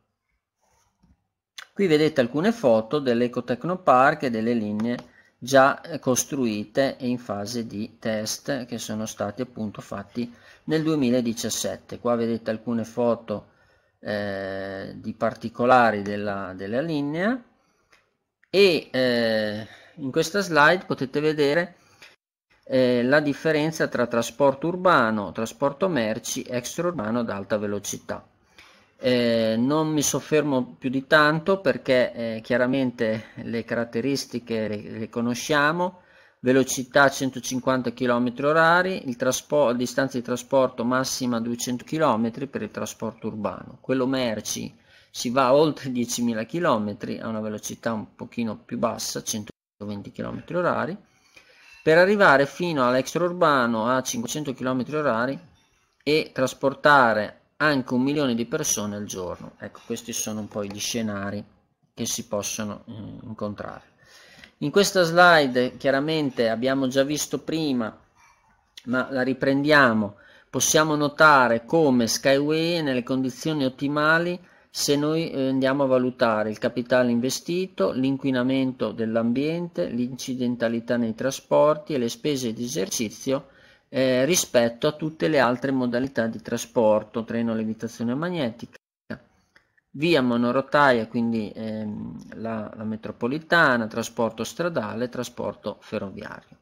[SPEAKER 1] Qui vedete alcune foto dell'Ecotecnopark e delle linee già eh, costruite e in fase di test che sono stati appunto fatti nel 2017. Qua vedete alcune foto eh, di particolari della, della linea e eh, in questa slide potete vedere eh, la differenza tra trasporto urbano, trasporto merci, extraurbano ad alta velocità. Eh, non mi soffermo più di tanto perché eh, chiaramente le caratteristiche le, le, conosciamo, velocità 150 km h il traspo- distanza di trasporto massima 200 km per il trasporto urbano, quello merci si va oltre 10.000 km a una velocità un pochino più bassa, 120 km h per arrivare fino all'extraurbano a 500 km h e trasportare anche un milione di persone al giorno. Ecco, questi sono un po' gli scenari che si possono mh, mm, incontrare. In questa slide chiaramente abbiamo già visto prima, ma la riprendiamo, possiamo notare come Skyway è nelle condizioni ottimali se noi eh, andiamo a valutare il capitale investito, l'inquinamento dell'ambiente, l'incidentalità nei trasporti e le spese di esercizio eh, rispetto a tutte le altre modalità di trasporto, treno a levitazione magnetica, via monorotaia, quindi ehm, la, la metropolitana, trasporto stradale, trasporto ferroviario.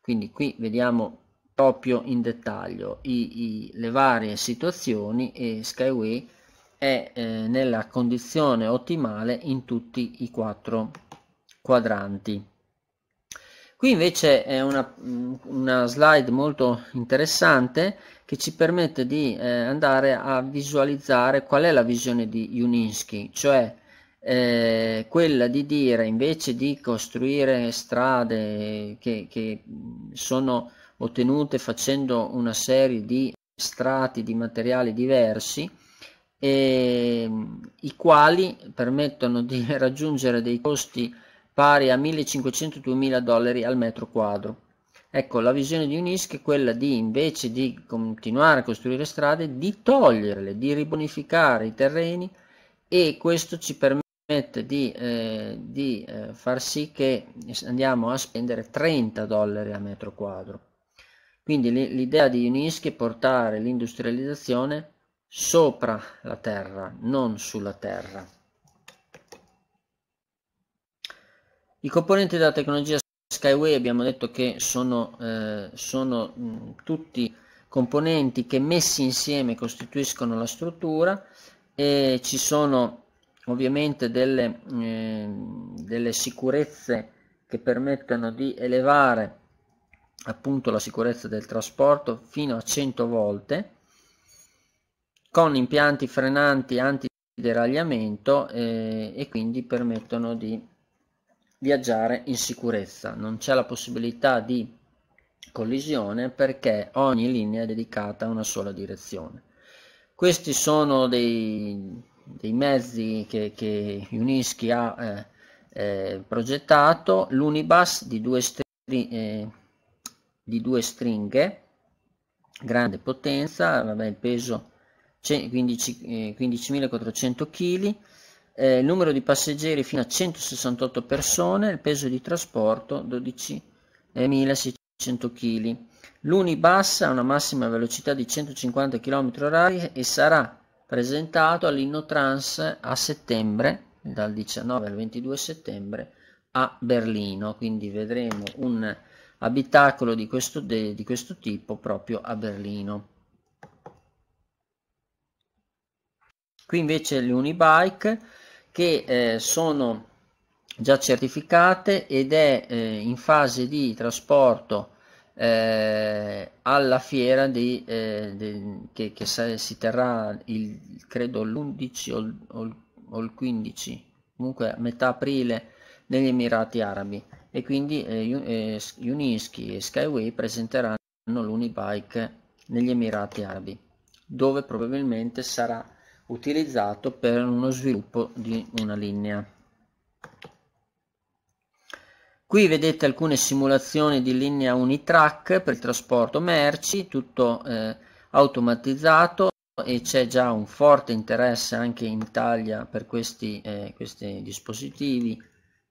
[SPEAKER 1] Quindi qui vediamo proprio in dettaglio i, i, le varie situazioni e Skyway è eh, nella condizione ottimale in tutti i quattro quadranti. Qui invece è una, una slide molto interessante che ci permette di eh, andare a visualizzare qual è la visione di Juninsky, cioè eh, quella di dire invece di costruire strade che, che, sono ottenute facendo una serie di strati di materiali diversi eh, i quali permettono di [laughs] raggiungere dei costi pari a 1500-2000 dollari al metro quadro. Ecco, la visione di Unisc è quella di, invece di continuare a costruire strade, di toglierle, di ribonificare i terreni e questo ci permette di, eh, di eh, far sì che andiamo a spendere 30 dollari al metro quadro. Quindi l'idea di Unisc è portare l'industrializzazione sopra la terra, non sulla terra. I componenti della tecnologia Skyway abbiamo detto che sono, eh, sono mh, mm, tutti componenti che messi insieme costituiscono la struttura e ci sono ovviamente delle, mm, eh, delle sicurezze che permettono di elevare appunto la sicurezza del trasporto fino a 100 volte con impianti frenanti antideragliamento eh, e quindi permettono di viaggiare in sicurezza, non c'è la possibilità di collisione perché ogni linea è dedicata a una sola direzione. Questi sono dei, dei mezzi che, che Unischi ha eh, eh, progettato, l'unibus di due, stri, eh, di due stringhe, grande potenza, vabbè, il peso 15.400 kg, eh, eh, il numero di passeggeri fino a 168 persone, il peso di trasporto 12.600 kg. L'Unibus ha una massima velocità di 150 km/h e sarà presentato all'Innotrans a settembre, dal 19 al 22 settembre, a Berlino. Quindi vedremo un abitacolo di questo, di questo tipo proprio a Berlino. Qui invece l'Unibike che eh, sono già certificate ed è eh, in fase di trasporto eh, alla fiera di, eh, de, che, che, si terrà il, credo l'11 o il, 15 comunque a metà aprile negli Emirati Arabi e quindi eh, eh Unischi e Skyway presenteranno l'Unibike negli Emirati Arabi dove probabilmente sarà utilizzato per uno sviluppo di una linea. Qui vedete alcune simulazioni di linea Unitrack per il trasporto merci, tutto eh, automatizzato e c'è già un forte interesse anche in Italia per questi, eh, questi dispositivi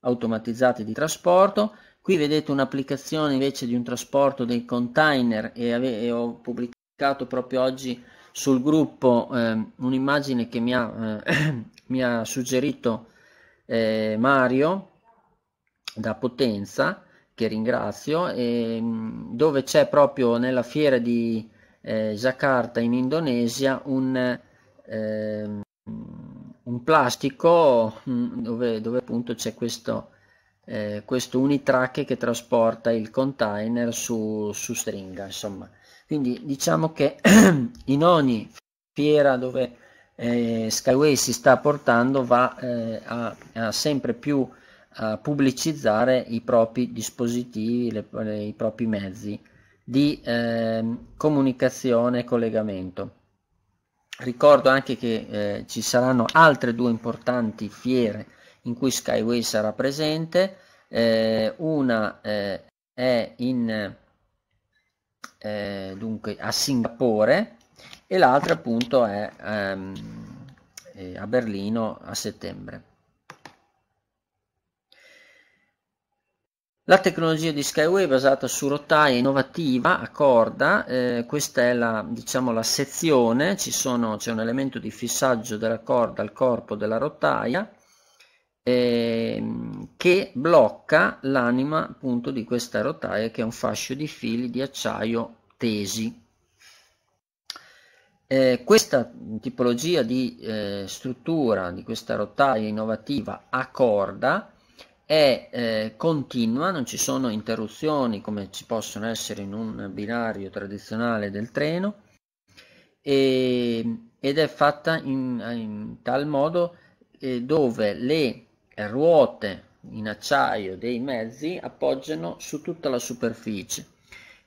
[SPEAKER 1] automatizzati di trasporto. Qui vedete un'applicazione invece di un trasporto dei container e, e ho pubblicato proprio oggi sul gruppo eh, un'immagine che mi ha, eh, [clears throat] mi ha suggerito eh, Mario da Potenza, che ringrazio, e, ehm, dove c'è proprio nella fiera di eh, Jakarta in Indonesia un, ehm, un plastico mm, dove, dove, appunto c'è questo, eh, questo unitrack che trasporta il container su, su stringa, insomma. Quindi diciamo che [clears throat] in ogni fiera dove eh, Skyway si sta portando va eh, a, a, sempre più a pubblicizzare i propri dispositivi, le, le, i propri mezzi di eh, comunicazione e collegamento. Ricordo anche che eh, ci saranno altre due importanti fiere in cui Skyway sarà presente, eh, una eh, è in eh, dunque a Singapore e l'altra appunto è ehm, eh, a Berlino a settembre. La tecnologia di Skyway è basata su rotaia innovativa a corda, eh, questa è la, diciamo, la sezione, c'è un elemento di fissaggio della corda al corpo della rotaia, ehm, che blocca l'anima appunto di questa rotaia che è un fascio di fili di acciaio tesi. Eh, questa tipologia di eh, struttura di questa rotaia innovativa a corda è eh, continua, non ci sono interruzioni come ci possono essere in un binario tradizionale del treno e, ed è fatta in, in tal modo eh, dove le ruote in acciaio dei mezzi appoggiano su tutta la superficie.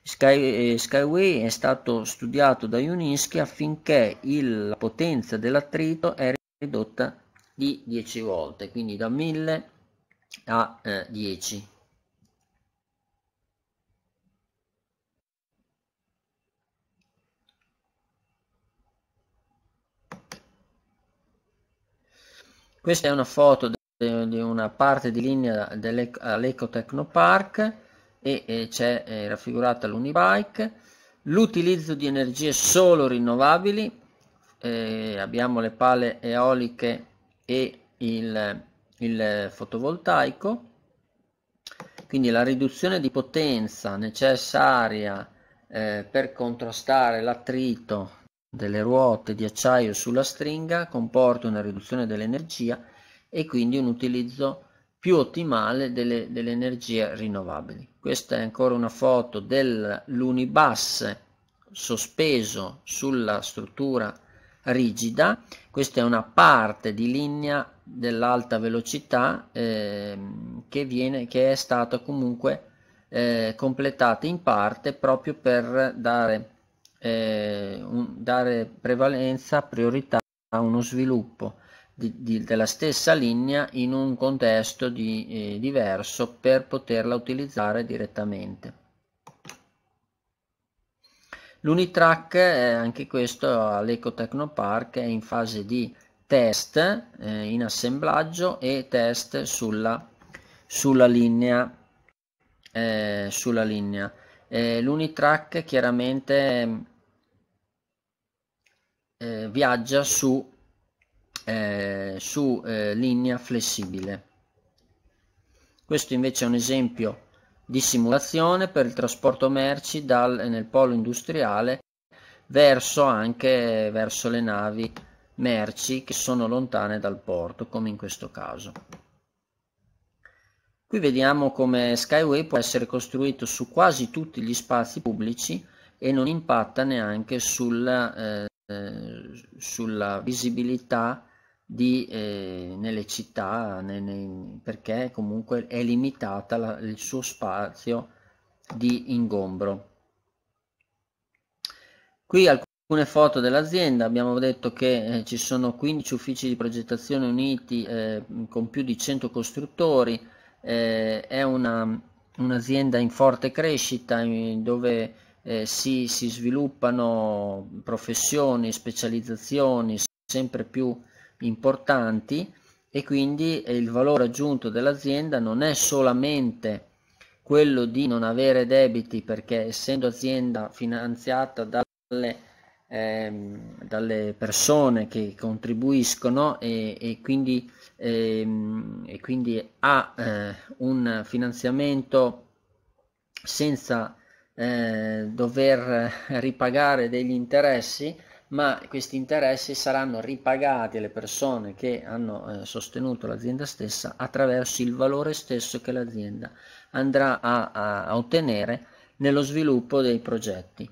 [SPEAKER 1] Sky, eh, Skyway è stato studiato da Unischi affinché il, la potenza dell'attrito è ridotta di 10 volte, quindi da 1000 a eh, 10. Questa è una foto di una parte di linea all'Ecotecnopark e, e c'è raffigurata l'unibike, l'utilizzo di energie solo rinnovabili, eh, abbiamo le pale eoliche e il, il fotovoltaico, quindi la riduzione di potenza necessaria eh, per contrastare l'attrito delle ruote di acciaio sulla stringa comporta una riduzione dell'energia e quindi un utilizzo più ottimale delle, delle energie rinnovabili. Questa è ancora una foto dell'unibus sospeso sulla struttura rigida, questa è una parte di linea dell'alta velocità eh, che, viene, che è stata comunque eh, completata in parte proprio per dare, eh, un, dare prevalenza, priorità a uno sviluppo di, di, della stessa linea in un contesto di, eh, diverso per poterla utilizzare direttamente. L'Unitrack, eh, anche questo all'Eco Technopark, è in fase di test eh, in assemblaggio e test sulla, sulla linea. Eh, sulla linea. Eh, L'Unitrack chiaramente viaggia su eh, su eh, linea flessibile. Questo invece è un esempio di simulazione per il trasporto merci dal, eh, nel polo industriale verso anche eh, verso le navi merci che sono lontane dal porto, come in questo caso. Qui vediamo come Skyway può essere costruito su quasi tutti gli spazi pubblici e non impatta neanche sulla, eh, eh sulla visibilità di, eh, nelle città nei, nei, perché comunque è limitata la, il suo spazio di ingombro qui alcune foto dell'azienda abbiamo detto che eh, ci sono 15 uffici di progettazione uniti eh, con più di 100 costruttori eh, è un'azienda un in forte crescita in, dove eh, si, si sviluppano professioni, specializzazioni sempre più importanti e quindi il valore aggiunto dell'azienda non è solamente quello di non avere debiti perché essendo azienda finanziata dalle, ehm, dalle persone che contribuiscono e, e, quindi, ehm, e quindi, ha eh, un finanziamento senza eh, dover ripagare degli interessi ma questi interessi saranno ripagati alle persone che hanno eh, sostenuto l'azienda stessa attraverso il valore stesso che l'azienda andrà a, a, a ottenere nello sviluppo dei progetti.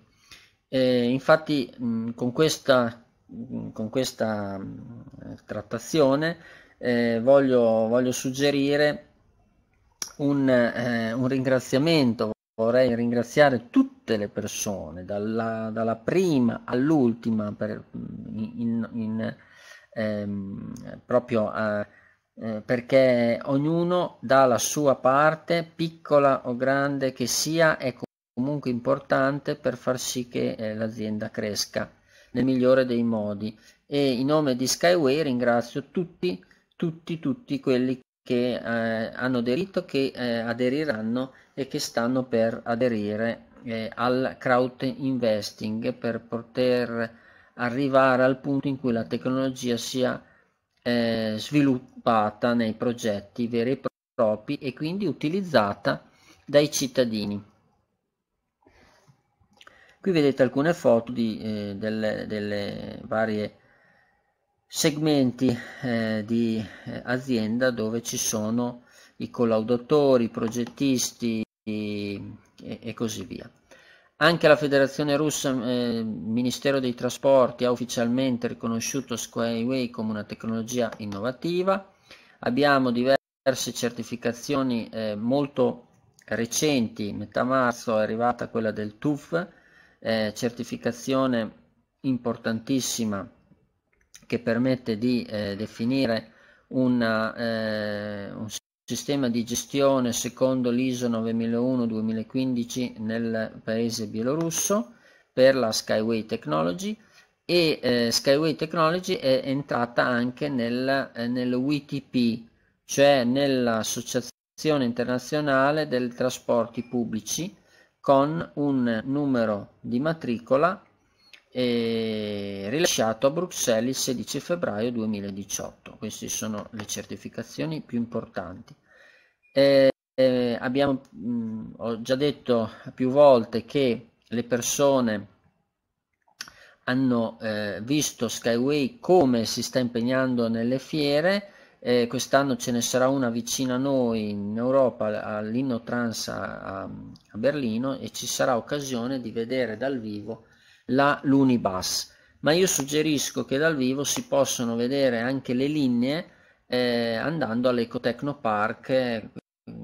[SPEAKER 1] Eh, infatti mh, con questa, mh, con questa mh, trattazione eh, voglio, voglio, suggerire un, eh, un ringraziamento, vorrei ringraziare tutti tutte le persone, dalla, dalla prima all'ultima, per, mm, in, in, ehm, proprio eh, eh, perché ognuno dà la sua parte, piccola o grande che sia, è comunque importante per far sì che eh, l'azienda cresca nel migliore dei modi. E in nome di Skyway ringrazio tutti, tutti, tutti quelli che eh, hanno aderito, che eh, aderiranno e che stanno per aderire eh, al crowd investing per poter arrivare al punto in cui la tecnologia sia eh, sviluppata nei progetti veri e propri e quindi utilizzata dai cittadini. Qui vedete alcune foto di, eh, delle, delle varie segmenti eh, di eh, azienda dove ci sono i collaudatori, i progettisti, i, e, e così via. Anche la Federazione Russa, eh, Ministero dei Trasporti, ha ufficialmente riconosciuto Skyway come una tecnologia innovativa. Abbiamo diverse certificazioni eh, molto recenti, metà marzo è arrivata quella del TUF, eh, certificazione importantissima che permette di eh, definire una, eh, un sistema di gestione secondo l'ISO 9001-2015 nel paese bielorusso per la Skyway Technology e eh, Skyway Technology è entrata anche nel, eh, nel cioè nell'Associazione Internazionale dei Trasporti Pubblici con un numero di matricola rilasciato a Bruxelles il 16 febbraio 2018. Queste sono le certificazioni più importanti. Eh, eh, abbiamo, mh, ho già detto più volte che le persone hanno eh, visto Skyway come si sta impegnando nelle fiere. quest'anno ce ne sarà una vicino a noi in Europa all'Innotrans Trans a, a Berlino e ci sarà occasione di vedere dal vivo la Lunibus, ma io suggerisco che dal vivo si possono vedere anche le linee eh, andando all'Ecotecno Park eh,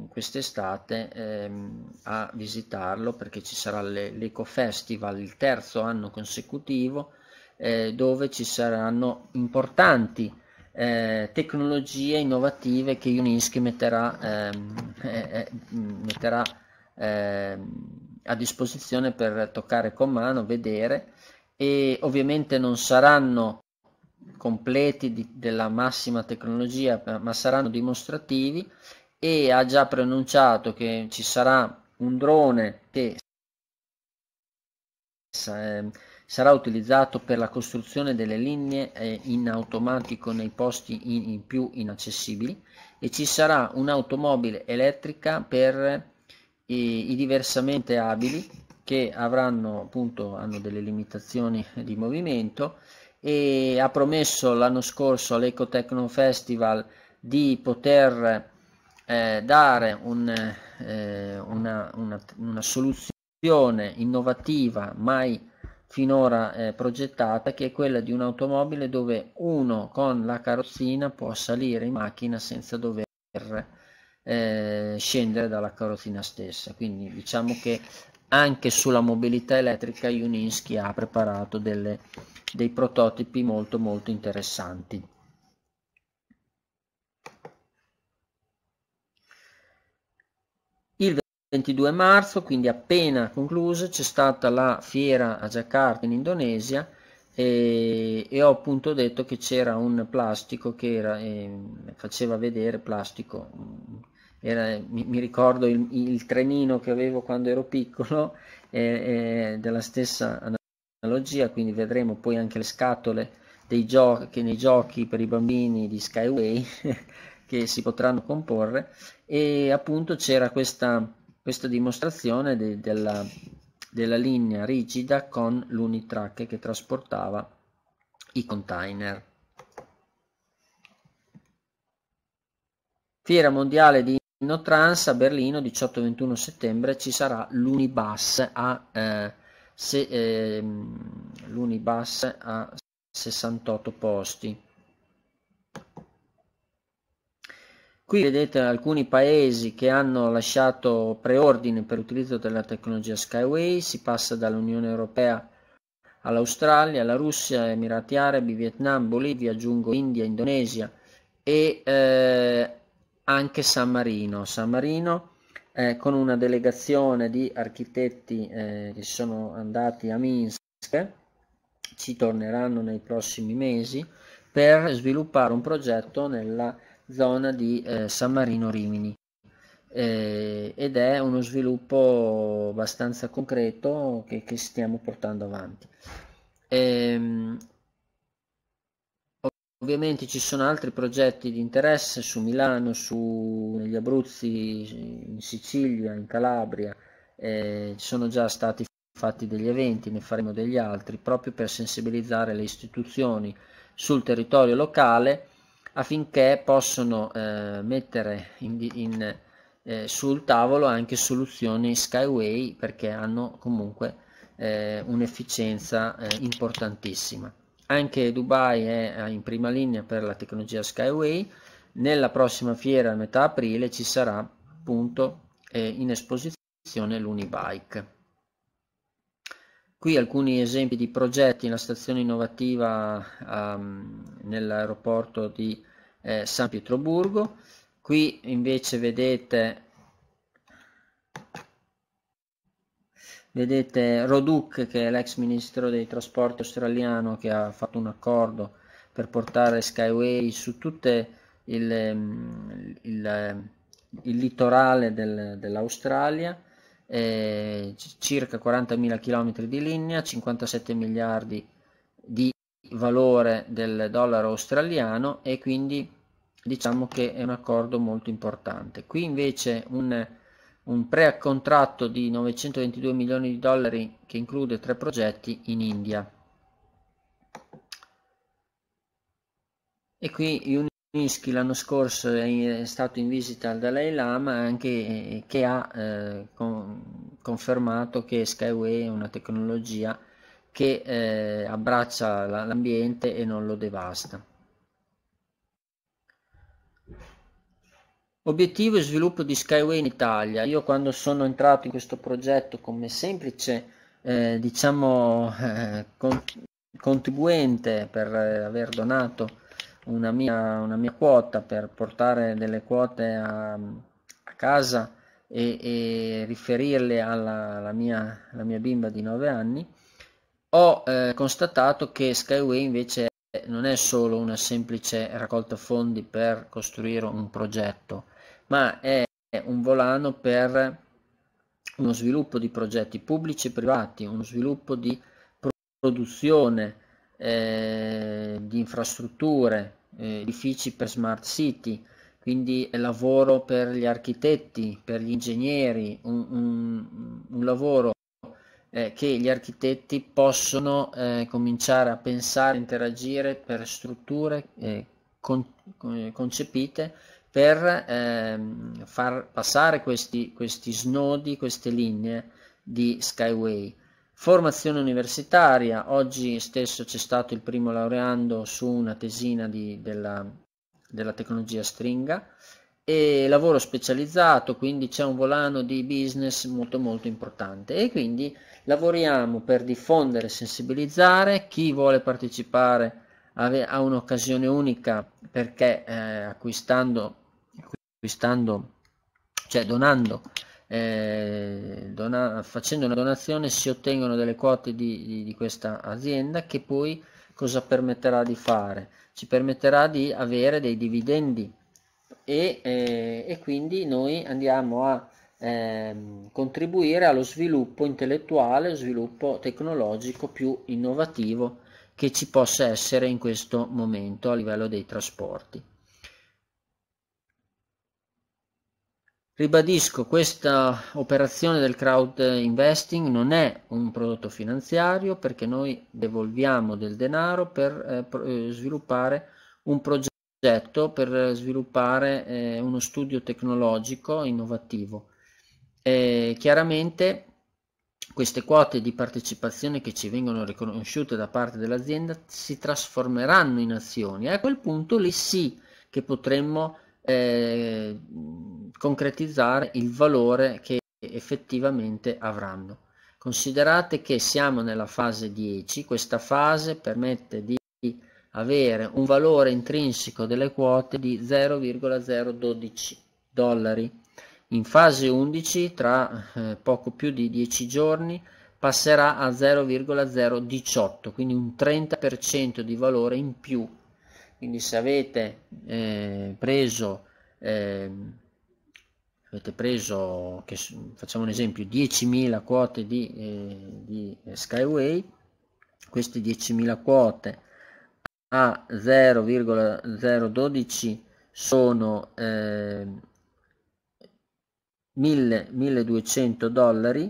[SPEAKER 1] quest'estate ehm, a visitarlo perché ci sarà l'Eco Festival il terzo anno consecutivo eh, dove ci saranno importanti eh, tecnologie innovative che Unischi metterà, ehm, eh, eh, metterà ehm, a disposizione per toccare con mano, vedere e ovviamente non saranno completi di, della massima tecnologia ma saranno dimostrativi e ha già preannunciato che ci sarà un drone che ehm, sarà utilizzato per la costruzione delle linee eh, in automatico nei posti in, in più inaccessibili e ci sarà un'automobile elettrica per i, i diversamente abili che avranno appunto hanno delle limitazioni di movimento e ha promesso l'anno scorso all'Ecotecno Festival di poter eh, dare un, eh, una, una, una, soluzione innovativa mai finora eh, progettata che è quella di un'automobile dove uno con la carrozzina può salire in macchina senza dover eh, scendere dalla carrozzina stessa. Quindi diciamo che anche sulla mobilità elettrica Juninsky ha preparato delle, dei prototipi molto molto interessanti. Il 22 marzo, quindi appena concluso, c'è stata la fiera a Jakarta in Indonesia e, e ho appunto detto che c'era un plastico che era, eh, faceva vedere plastico era, mi, mi, ricordo il, il, trenino che avevo quando ero piccolo, eh, della stessa analogia, quindi vedremo poi anche le scatole dei giochi, nei giochi per i bambini di Skyway [laughs] che si potranno comporre e appunto c'era questa, questa dimostrazione de, della, della linea rigida con l'Unitrack che trasportava i container. Fiera mondiale di Inoltrans a Berlino 18-21 settembre ci sarà l'Unibus a, eh, eh, l'Unibus a 68 posti. Qui vedete alcuni paesi che hanno lasciato preordine per l'utilizzo della tecnologia Skyway, si passa dall'Unione Europea all'Australia, alla Russia, Emirati Arabi, Vietnam, Bolivia, aggiungo India, Indonesia e eh, anche San Marino. San Marino eh, con una delegazione di architetti eh, che sono andati a Minsk, ci torneranno nei prossimi mesi, per sviluppare un progetto nella zona di eh, San Marino Rimini eh, ed è uno sviluppo abbastanza concreto che, che stiamo portando avanti. E, ehm, Ovviamente ci sono altri progetti di interesse su Milano, su, negli Abruzzi, in Sicilia, in Calabria, eh, ci sono già stati fatti degli eventi, ne faremo degli altri, proprio per sensibilizzare le istituzioni sul territorio locale affinché possano eh, mettere in, in, eh, sul tavolo anche soluzioni Skyway perché hanno comunque eh, un'efficienza eh, importantissima. Anche Dubai è eh, in prima linea per la tecnologia Skyway. Nella prossima fiera a metà aprile ci sarà appunto eh, in esposizione l'Unibike. Qui alcuni esempi di progetti, la stazione innovativa um, nell'aeroporto di eh, San Pietroburgo. Qui invece vedete Vedete Roduc che è l'ex ministro dei trasporti australiano che ha fatto un accordo per portare Skyway su tutto il, ehm, il, ehm, il, litorale del, dell'Australia, eh, circa 40.000 km di linea, 57 miliardi di valore del dollaro australiano e quindi diciamo che è un accordo molto importante. Qui invece un un pre-contratto di 922 milioni di dollari che include tre progetti in India. E qui Uniski l'anno scorso è stato in visita al Dalai Lama anche, eh, che ha eh, con, confermato che Skyway è una tecnologia che eh, abbraccia l'ambiente e non lo devasta. Obiettivo e sviluppo di Skyway in Italia. Io quando sono entrato in questo progetto come semplice, eh, diciamo, eh, con, contribuente per eh, aver donato una mia, una mia, quota per portare delle quote a, a casa e, e, riferirle alla, alla, mia, alla, mia, bimba di 9 anni, ho eh, constatato che Skyway invece non è solo una semplice raccolta fondi per costruire un progetto, ma è un volano per uno sviluppo di progetti pubblici e privati, uno sviluppo di produzione eh, di infrastrutture, eh, edifici per smart city, quindi lavoro per gli architetti, per gli ingegneri, un, un, un lavoro eh, che gli architetti possono eh, cominciare a pensare, interagire per strutture eh, con, eh, concepite per ehm, far passare questi, questi, snodi, queste linee di Skyway. Formazione universitaria, oggi stesso c'è stato il primo laureando su una tesina di, della, della tecnologia stringa e lavoro specializzato, quindi c'è un volano di business molto molto importante e quindi lavoriamo per diffondere, sensibilizzare chi vuole partecipare a un'occasione unica perché eh, acquistando acquistando, cioè donando, eh, dona, facendo una donazione si ottengono delle quote di, di, di questa azienda che poi cosa permetterà di fare? Ci permetterà di avere dei dividendi e, eh, e quindi noi andiamo a ehm, contribuire allo sviluppo intellettuale, sviluppo tecnologico più innovativo che ci possa essere in questo momento a livello dei trasporti. Ribadisco, questa operazione del crowd investing non è un prodotto finanziario perché noi devolviamo del denaro per eh, eh sviluppare un progetto, per eh, sviluppare eh, uno studio tecnologico innovativo. E chiaramente queste quote di partecipazione che ci vengono riconosciute da parte dell'azienda si trasformeranno in azioni e a quel punto lì sì che potremmo Ehm, concretizzare il valore che effettivamente avranno. Considerate che siamo nella fase 10, questa fase permette di avere un valore intrinseco delle quote di 0,012 dollari. In fase 11, tra eh, poco più di 10 giorni, passerà a 0,018, quindi un 30% di valore in più quindi se avete eh, preso, eh, avete preso che, facciamo un esempio, 10.000 quote di, eh, di Skyway, queste 10.000 quote a 0,012 sono 1000, ehm, 1200 dollari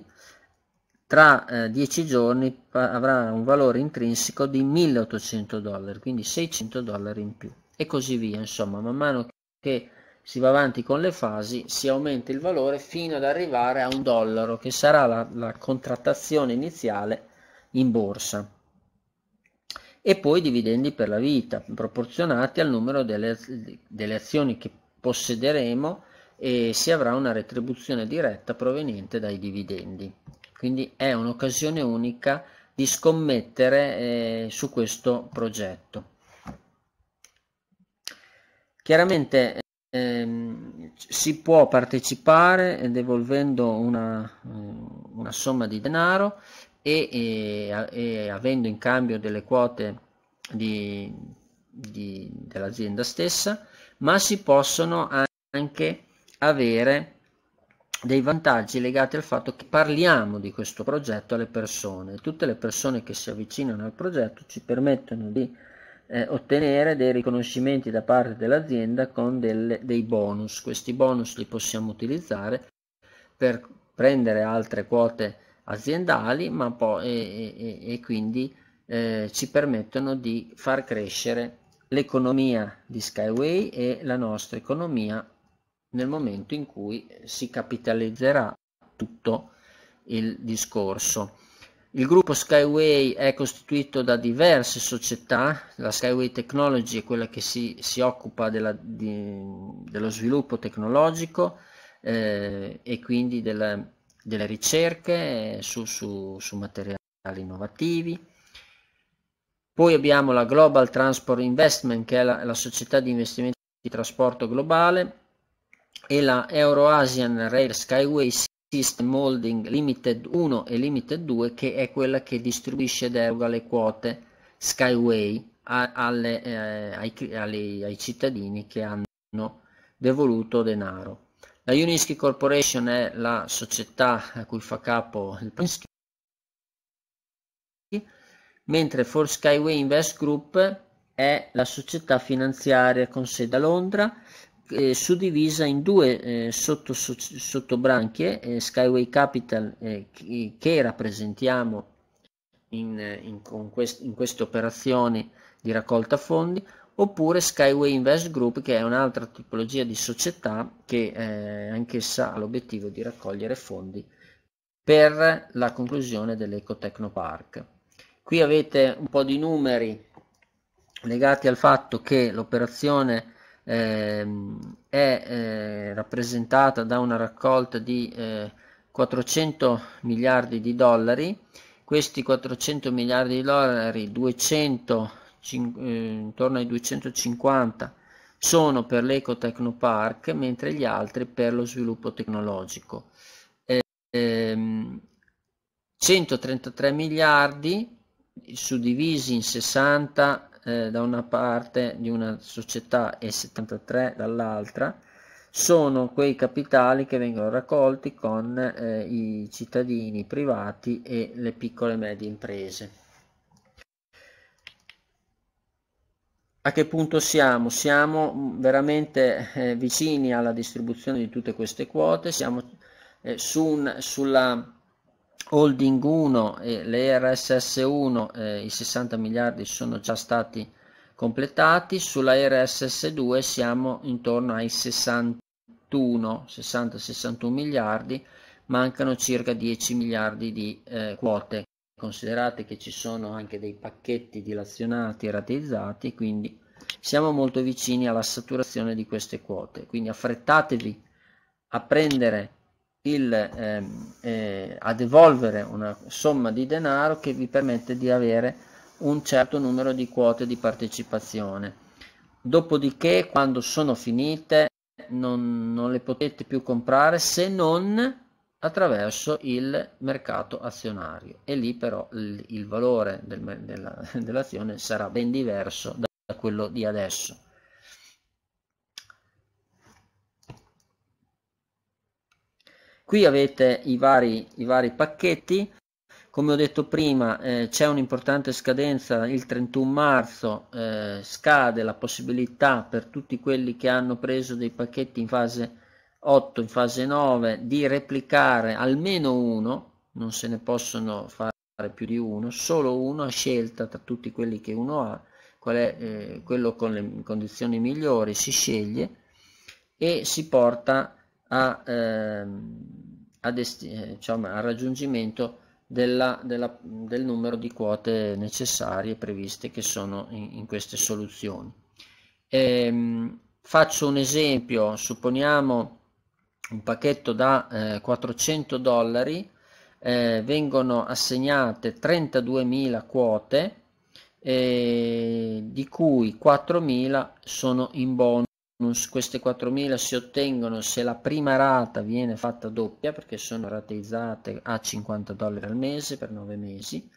[SPEAKER 1] tra eh, 10 giorni avrà un valore intrinseco di 1800 dollari, quindi 600 dollari in più e così via, insomma, man mano che si va avanti con le fasi si aumenta il valore fino ad arrivare a un dollaro che sarà la, la contrattazione iniziale in borsa e poi dividendi per la vita proporzionati al numero delle, delle azioni che possederemo e si avrà una retribuzione diretta proveniente dai dividendi quindi è un'occasione unica di scommettere eh, su questo progetto. Chiaramente ehm, si può partecipare devolvendo una, eh, una somma di denaro e, e, e, avendo in cambio delle quote dell'azienda stessa, ma si possono anche avere dei vantaggi legati al fatto che parliamo di questo progetto alle persone. Tutte le persone che si avvicinano al progetto ci permettono di eh, ottenere dei riconoscimenti da parte dell'azienda con delle, dei bonus. Questi bonus li possiamo utilizzare per prendere altre quote aziendali ma poi, e, e, e quindi eh, ci permettono di far crescere l'economia di Skyway e la nostra economia nel momento in cui si capitalizzerà tutto il discorso. Il gruppo Skyway è costituito da diverse società, la Skyway Technology è quella che si, si occupa della, di, dello sviluppo tecnologico eh, e quindi della, delle ricerche su, su, su materiali innovativi. Poi abbiamo la Global Transport Investment che è la, la società di investimenti di trasporto globale e la euro Rail Skyway System Holding Limited 1 e Limited 2 che è quella che distribuisce ed eroga le quote Skyway a, alle, eh, ai, alle, ai, cittadini che hanno devoluto denaro. La Uniski Corporation è la società a cui fa capo il Prinsky, mentre For Skyway Invest Group è la società finanziaria con sede a Londra eh, suddivisa in due eh, sottobranchie, sotto eh, Skyway Capital eh, che, che rappresentiamo in, in, quest, in queste operazioni di raccolta fondi, oppure Skyway Invest Group che è un'altra tipologia di società che eh, anch'essa ha l'obiettivo di raccogliere fondi per la conclusione dell'Ecotecnopark. Qui avete un po' di numeri legati al fatto che l'operazione ehm, è eh, rappresentata da una raccolta di eh, 400 miliardi di dollari, questi 400 miliardi di dollari, 200, cin, eh, intorno ai 250 sono per l'Ecotecnopark, mentre gli altri per lo sviluppo tecnologico. Ehm, 133 miliardi suddivisi in 60 eh, da una parte di una società e 73 dall'altra sono quei capitali che vengono raccolti con eh, i cittadini privati e le piccole e medie imprese. A che punto siamo? Siamo mm, veramente eh, vicini alla distribuzione di tutte queste quote, siamo eh, su un, sulla holding 1 e le RSS 1 eh, i 60 miliardi sono già stati completati, sulla RSS 2 siamo intorno ai 61, 60, 61 miliardi, mancano circa 10 miliardi di eh, quote. Considerate che ci sono anche dei pacchetti dilazionati e rateizzati, quindi siamo molto vicini alla saturazione di queste quote, quindi affrettatevi a prendere il, ehm, eh, eh, a devolvere una somma di denaro che vi permette di avere un certo numero di quote di partecipazione. Dopodiché, quando sono finite, non, non le potete più comprare se non attraverso il mercato azionario e lì però il, il valore del, della, [laughs] dell'azione sarà ben diverso da quello di adesso. Qui avete i vari, i vari pacchetti, come ho detto prima eh, c'è un'importante scadenza il 31 marzo eh, scade la possibilità per tutti quelli che hanno preso dei pacchetti in fase 8 in fase 9 di replicare almeno uno non se ne possono fare più di uno solo uno a scelta tra tutti quelli che uno ha qual è eh, quello con le condizioni migliori si sceglie e si porta a, ehm, a desti- diciamo, al raggiungimento della, della, del numero di quote necessarie previste che sono in, in queste soluzioni. Ehm, faccio un esempio, supponiamo un pacchetto da eh, 400 dollari, eh, vengono assegnate 32.000 quote, eh, di cui 4.000 sono in bonus queste 4.000 si ottengono se la prima rata viene fatta doppia perché sono rateizzate a 50 dollari al mese per 9 mesi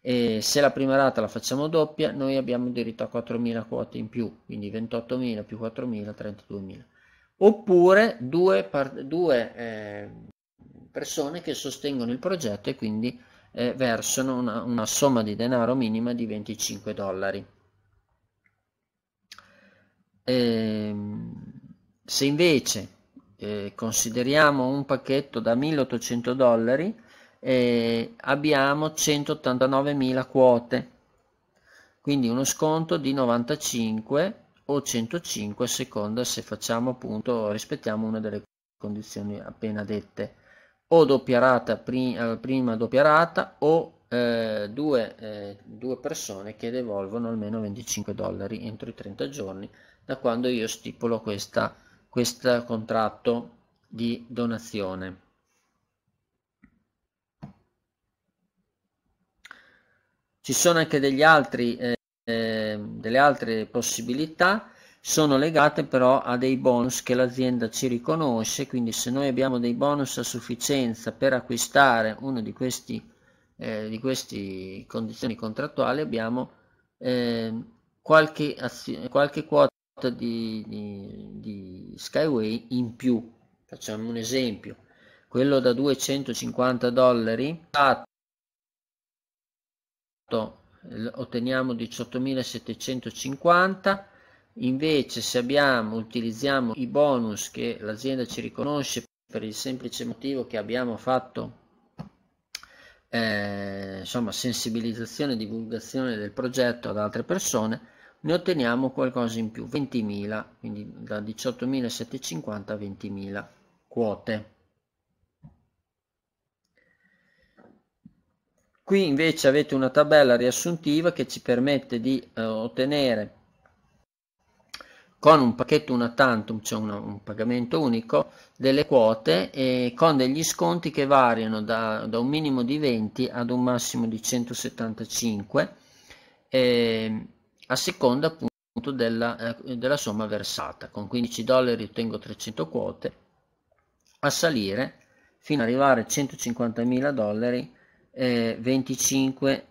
[SPEAKER 1] e se la prima rata la facciamo doppia noi abbiamo diritto a 4.000 quote in più quindi 28.000 più 4.000 32.000 oppure due, due eh, persone che sostengono il progetto e quindi eh, versano una, una somma di denaro minima di 25 dollari eh, se invece eh, consideriamo un pacchetto da 1800 dollari, eh, abbiamo 189.000 quote, quindi uno sconto di 95 o 105 a seconda se facciamo appunto rispettiamo una delle condizioni appena dette o doppia rata eh, prima, prima doppia rata o eh, due, eh, due persone che devolvono almeno 25 dollari entro i 30 giorni da quando io stipulo questa, questo contratto di donazione. Ci sono anche degli altri, eh, eh, delle altre possibilità, sono legate però a dei bonus che l'azienda ci riconosce, quindi se noi abbiamo dei bonus a sufficienza per acquistare uno di queste eh, condizioni contrattuali abbiamo eh, qualche, qualche, quota di, di, di Skyway in più. Facciamo un esempio, quello da 250 dollari otteniamo 18.750 invece se abbiamo utilizziamo i bonus che l'azienda ci riconosce per il semplice motivo che abbiamo fatto eh, insomma sensibilizzazione e divulgazione del progetto ad altre persone ne otteniamo qualcosa in più 20.000 quindi da 18.750 a 20.000 quote qui invece avete una tabella riassuntiva che ci permette di eh, ottenere con un pacchetto una tantum, cioè una, un pagamento unico, delle quote e con degli sconti che variano da, da un minimo di 20 ad un massimo di 175. E, ehm, a seconda appunto della, eh, della somma versata. Con 15 dollari ottengo 300 quote a salire fino ad arrivare a 150.000 dollari, eh, 25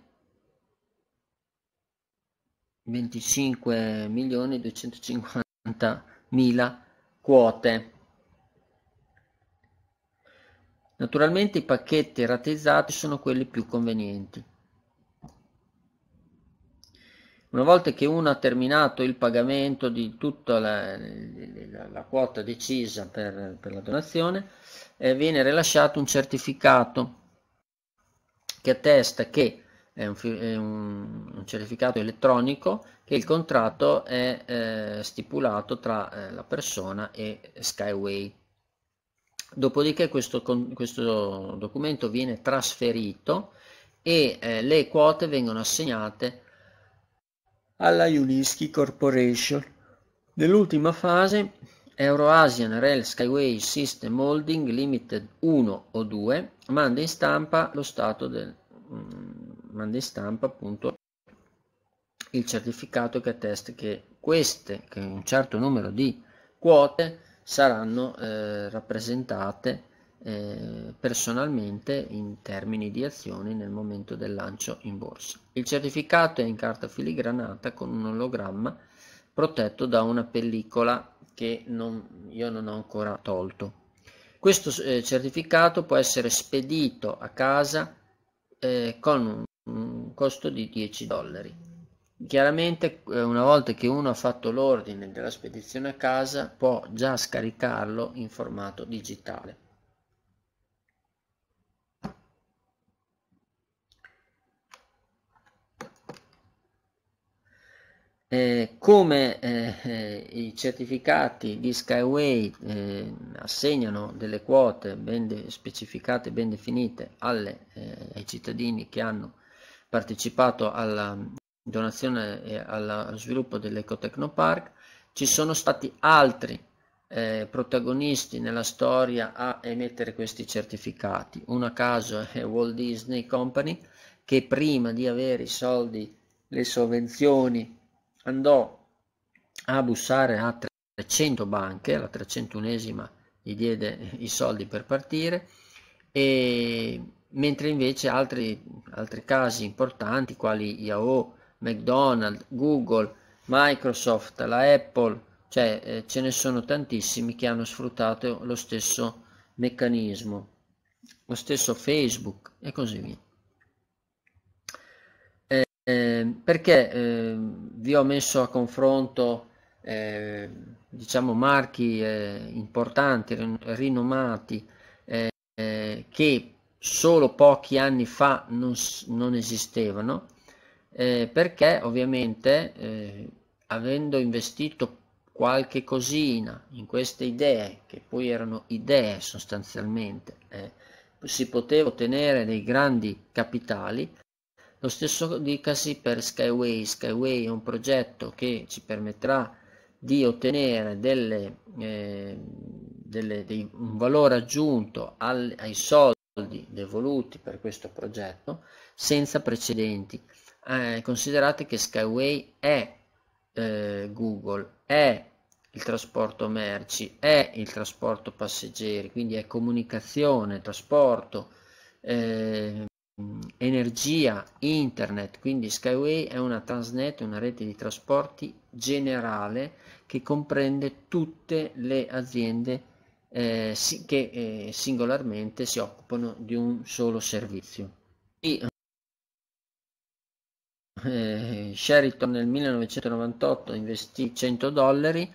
[SPEAKER 1] 25 milioni 250 mila quote. Naturalmente i pacchetti ratezzati sono quelli più convenienti. Una volta che uno ha terminato il pagamento di tutta la, la, la quota decisa per, per la donazione, eh, viene rilasciato un certificato che attesta che è un, è un certificato elettronico che il contratto è eh, stipulato tra eh, la persona e Skyway. Dopodiché questo, questo documento viene trasferito e eh, le quote vengono assegnate alla Juniski Corporation. Nell'ultima fase Euroasian Rail Skyway System Holding Limited 1 o 2 manda in stampa lo stato del mm, manda in stampa appunto il certificato che attesta che queste che un certo numero di quote saranno eh, rappresentate eh, personalmente in termini di azioni nel momento del lancio in borsa. Il certificato è in carta filigranata con un ologramma protetto da una pellicola che non, io non ho ancora tolto. Questo eh, certificato può essere spedito a casa eh, con un, un costo di 10 dollari. Chiaramente eh, una volta che uno ha fatto l'ordine della spedizione a casa può già scaricarlo in formato digitale. Eh, come eh, eh, i certificati di Skyway eh, assegnano delle quote ben de specificate, ben definite alle, eh, ai cittadini che hanno partecipato alla donazione e allo sviluppo dell'Ecotecnopark, ci sono stati altri eh, protagonisti nella storia a emettere questi certificati. Una caso è Walt Disney Company che prima di avere i soldi, le sovvenzioni andò a bussare a 300 banche, la 301esima gli diede i soldi per partire, e, mentre invece altri, altri casi importanti quali Yahoo, McDonald's, Google, Microsoft, la Apple, cioè eh, ce ne sono tantissimi che hanno sfruttato lo stesso meccanismo, lo stesso Facebook e così via. Ehm, perché eh, vi ho messo a confronto eh, diciamo marchi eh, importanti, rin- rinomati, eh, eh, che solo pochi anni fa non, non esistevano, perché ovviamente avendo investito qualche cosina in queste idee, che poi erano idee sostanzialmente, si poteva ottenere dei grandi capitali, lo stesso dicasi per Skyway. Skyway è un progetto che ci permetterà di ottenere delle, eh, delle, dei, un valore aggiunto al, ai soldi devoluti per questo progetto senza precedenti. Eh, considerate che Skyway è eh, Google, è il trasporto merci, è il trasporto passeggeri, quindi è comunicazione, trasporto, eh, Mm, energia, internet, quindi Skyway è una transnet, una rete di trasporti generale che comprende tutte le aziende eh, si, che eh, singolarmente si occupano di un solo servizio. E, eh, Sheraton nel 1998 investì 100 dollari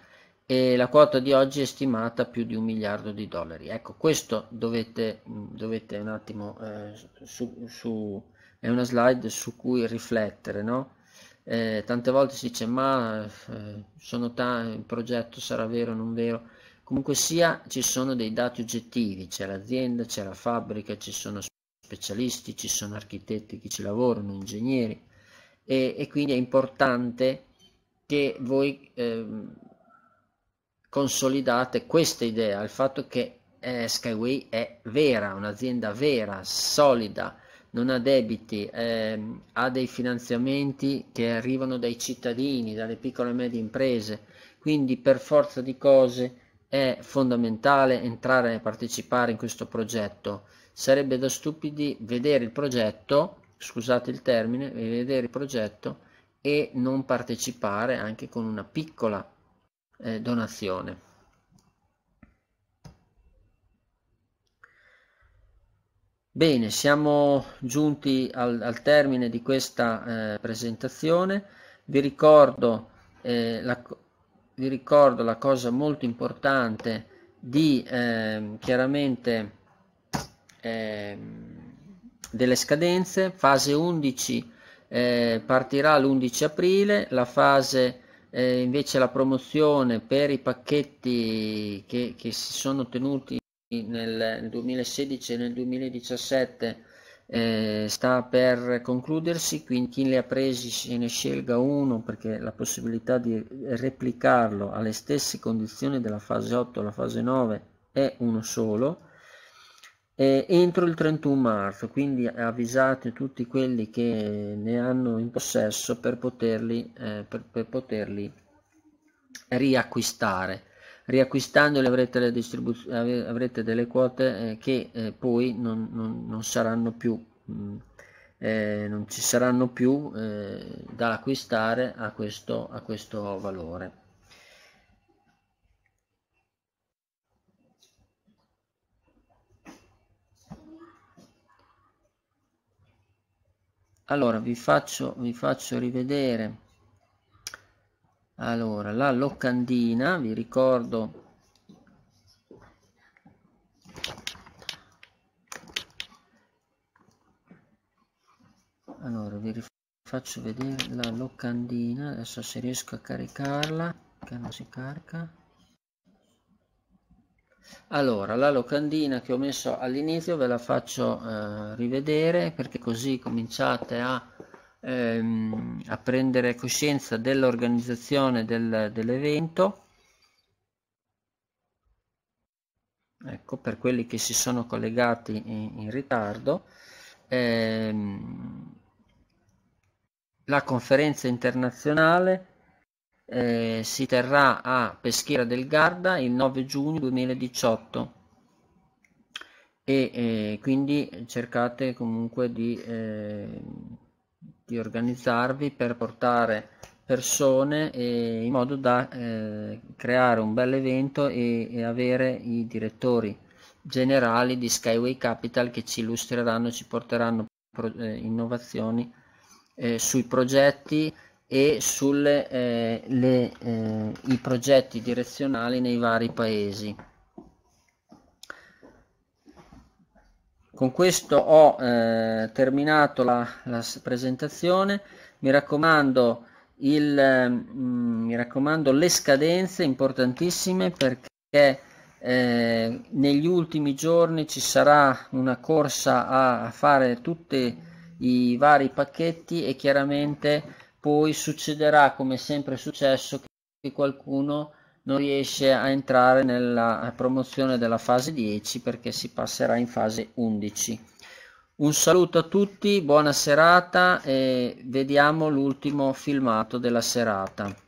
[SPEAKER 1] e la quota di oggi è stimata più di un miliardo di dollari. Ecco, questo dovete, mm, dovete un attimo, eh, su, su, è una slide su cui riflettere, no? Eh, tante volte si dice ma eh, sono ta- il progetto sarà vero o non vero, comunque sia ci sono dei dati oggettivi, c'è l'azienda, c'è la fabbrica, ci sono specialisti, ci sono architetti che ci lavorano, ingegneri e, e quindi è importante che voi... Ehm, consolidate questa idea, il fatto che eh, Skyway è vera, un'azienda vera, solida, non ha debiti, ehm, ha dei finanziamenti che arrivano dai cittadini, dalle piccole e medie imprese, quindi per forza di cose è fondamentale entrare e partecipare in questo progetto. Sarebbe da stupidi vedere il progetto, scusate il termine, vedere il progetto e non partecipare anche con una piccola eh, donazione. Bene, siamo giunti al, al termine di questa eh, presentazione. Vi ricordo, eh, la, vi ricordo, la, cosa molto importante di ehm, chiaramente ehm, delle scadenze. Fase 11 eh, partirà l'11 aprile, la fase eh, invece la promozione per i pacchetti che, che si sono tenuti nel 2016 e nel 2017 eh, sta per concludersi, quindi chi li ha presi se ne scelga uno perché la possibilità di replicarlo alle stesse condizioni della fase 8 alla fase 9 è uno solo eh, entro il 31 marzo, quindi avvisate tutti quelli che ne hanno in possesso per poterli, eh, per, per poterli riacquistare. Riacquistandoli avrete, avrete delle quote eh, che eh, poi non, non, non, saranno più, mh, mm, eh, non ci saranno più eh, da acquistare a questo, a questo valore. allora vi faccio, vi faccio rivedere allora la locandina vi ricordo allora vi faccio vedere la locandina adesso se riesco a caricarla che non si carica allora, la locandina che ho messo all'inizio ve la faccio eh, rivedere perché così cominciate a, ehm, a prendere coscienza dell'organizzazione del, dell'evento. Ecco, per quelli che si sono collegati in, in ritardo. Ehm, la conferenza internazionale eh, si terrà a Peschiera del Garda il 9 giugno 2018 e eh, quindi cercate comunque di, eh, di, organizzarvi per portare persone e, in modo da eh, creare un bel evento e, e avere i direttori generali di Skyway Capital che ci illustreranno, ci porteranno eh, innovazioni eh, sui progetti e sui eh, eh progetti direzionali nei vari paesi. Con questo ho eh, terminato la, la, presentazione, mi raccomando, il, mm, mi raccomando, le scadenze importantissime perché eh, negli ultimi giorni ci sarà una corsa a, a fare tutti i vari pacchetti e chiaramente poi succederà come sempre è successo che qualcuno non riesce a entrare nella promozione della fase 10 perché si passerà in fase 11. Un saluto a tutti, buona serata e vediamo l'ultimo filmato della serata.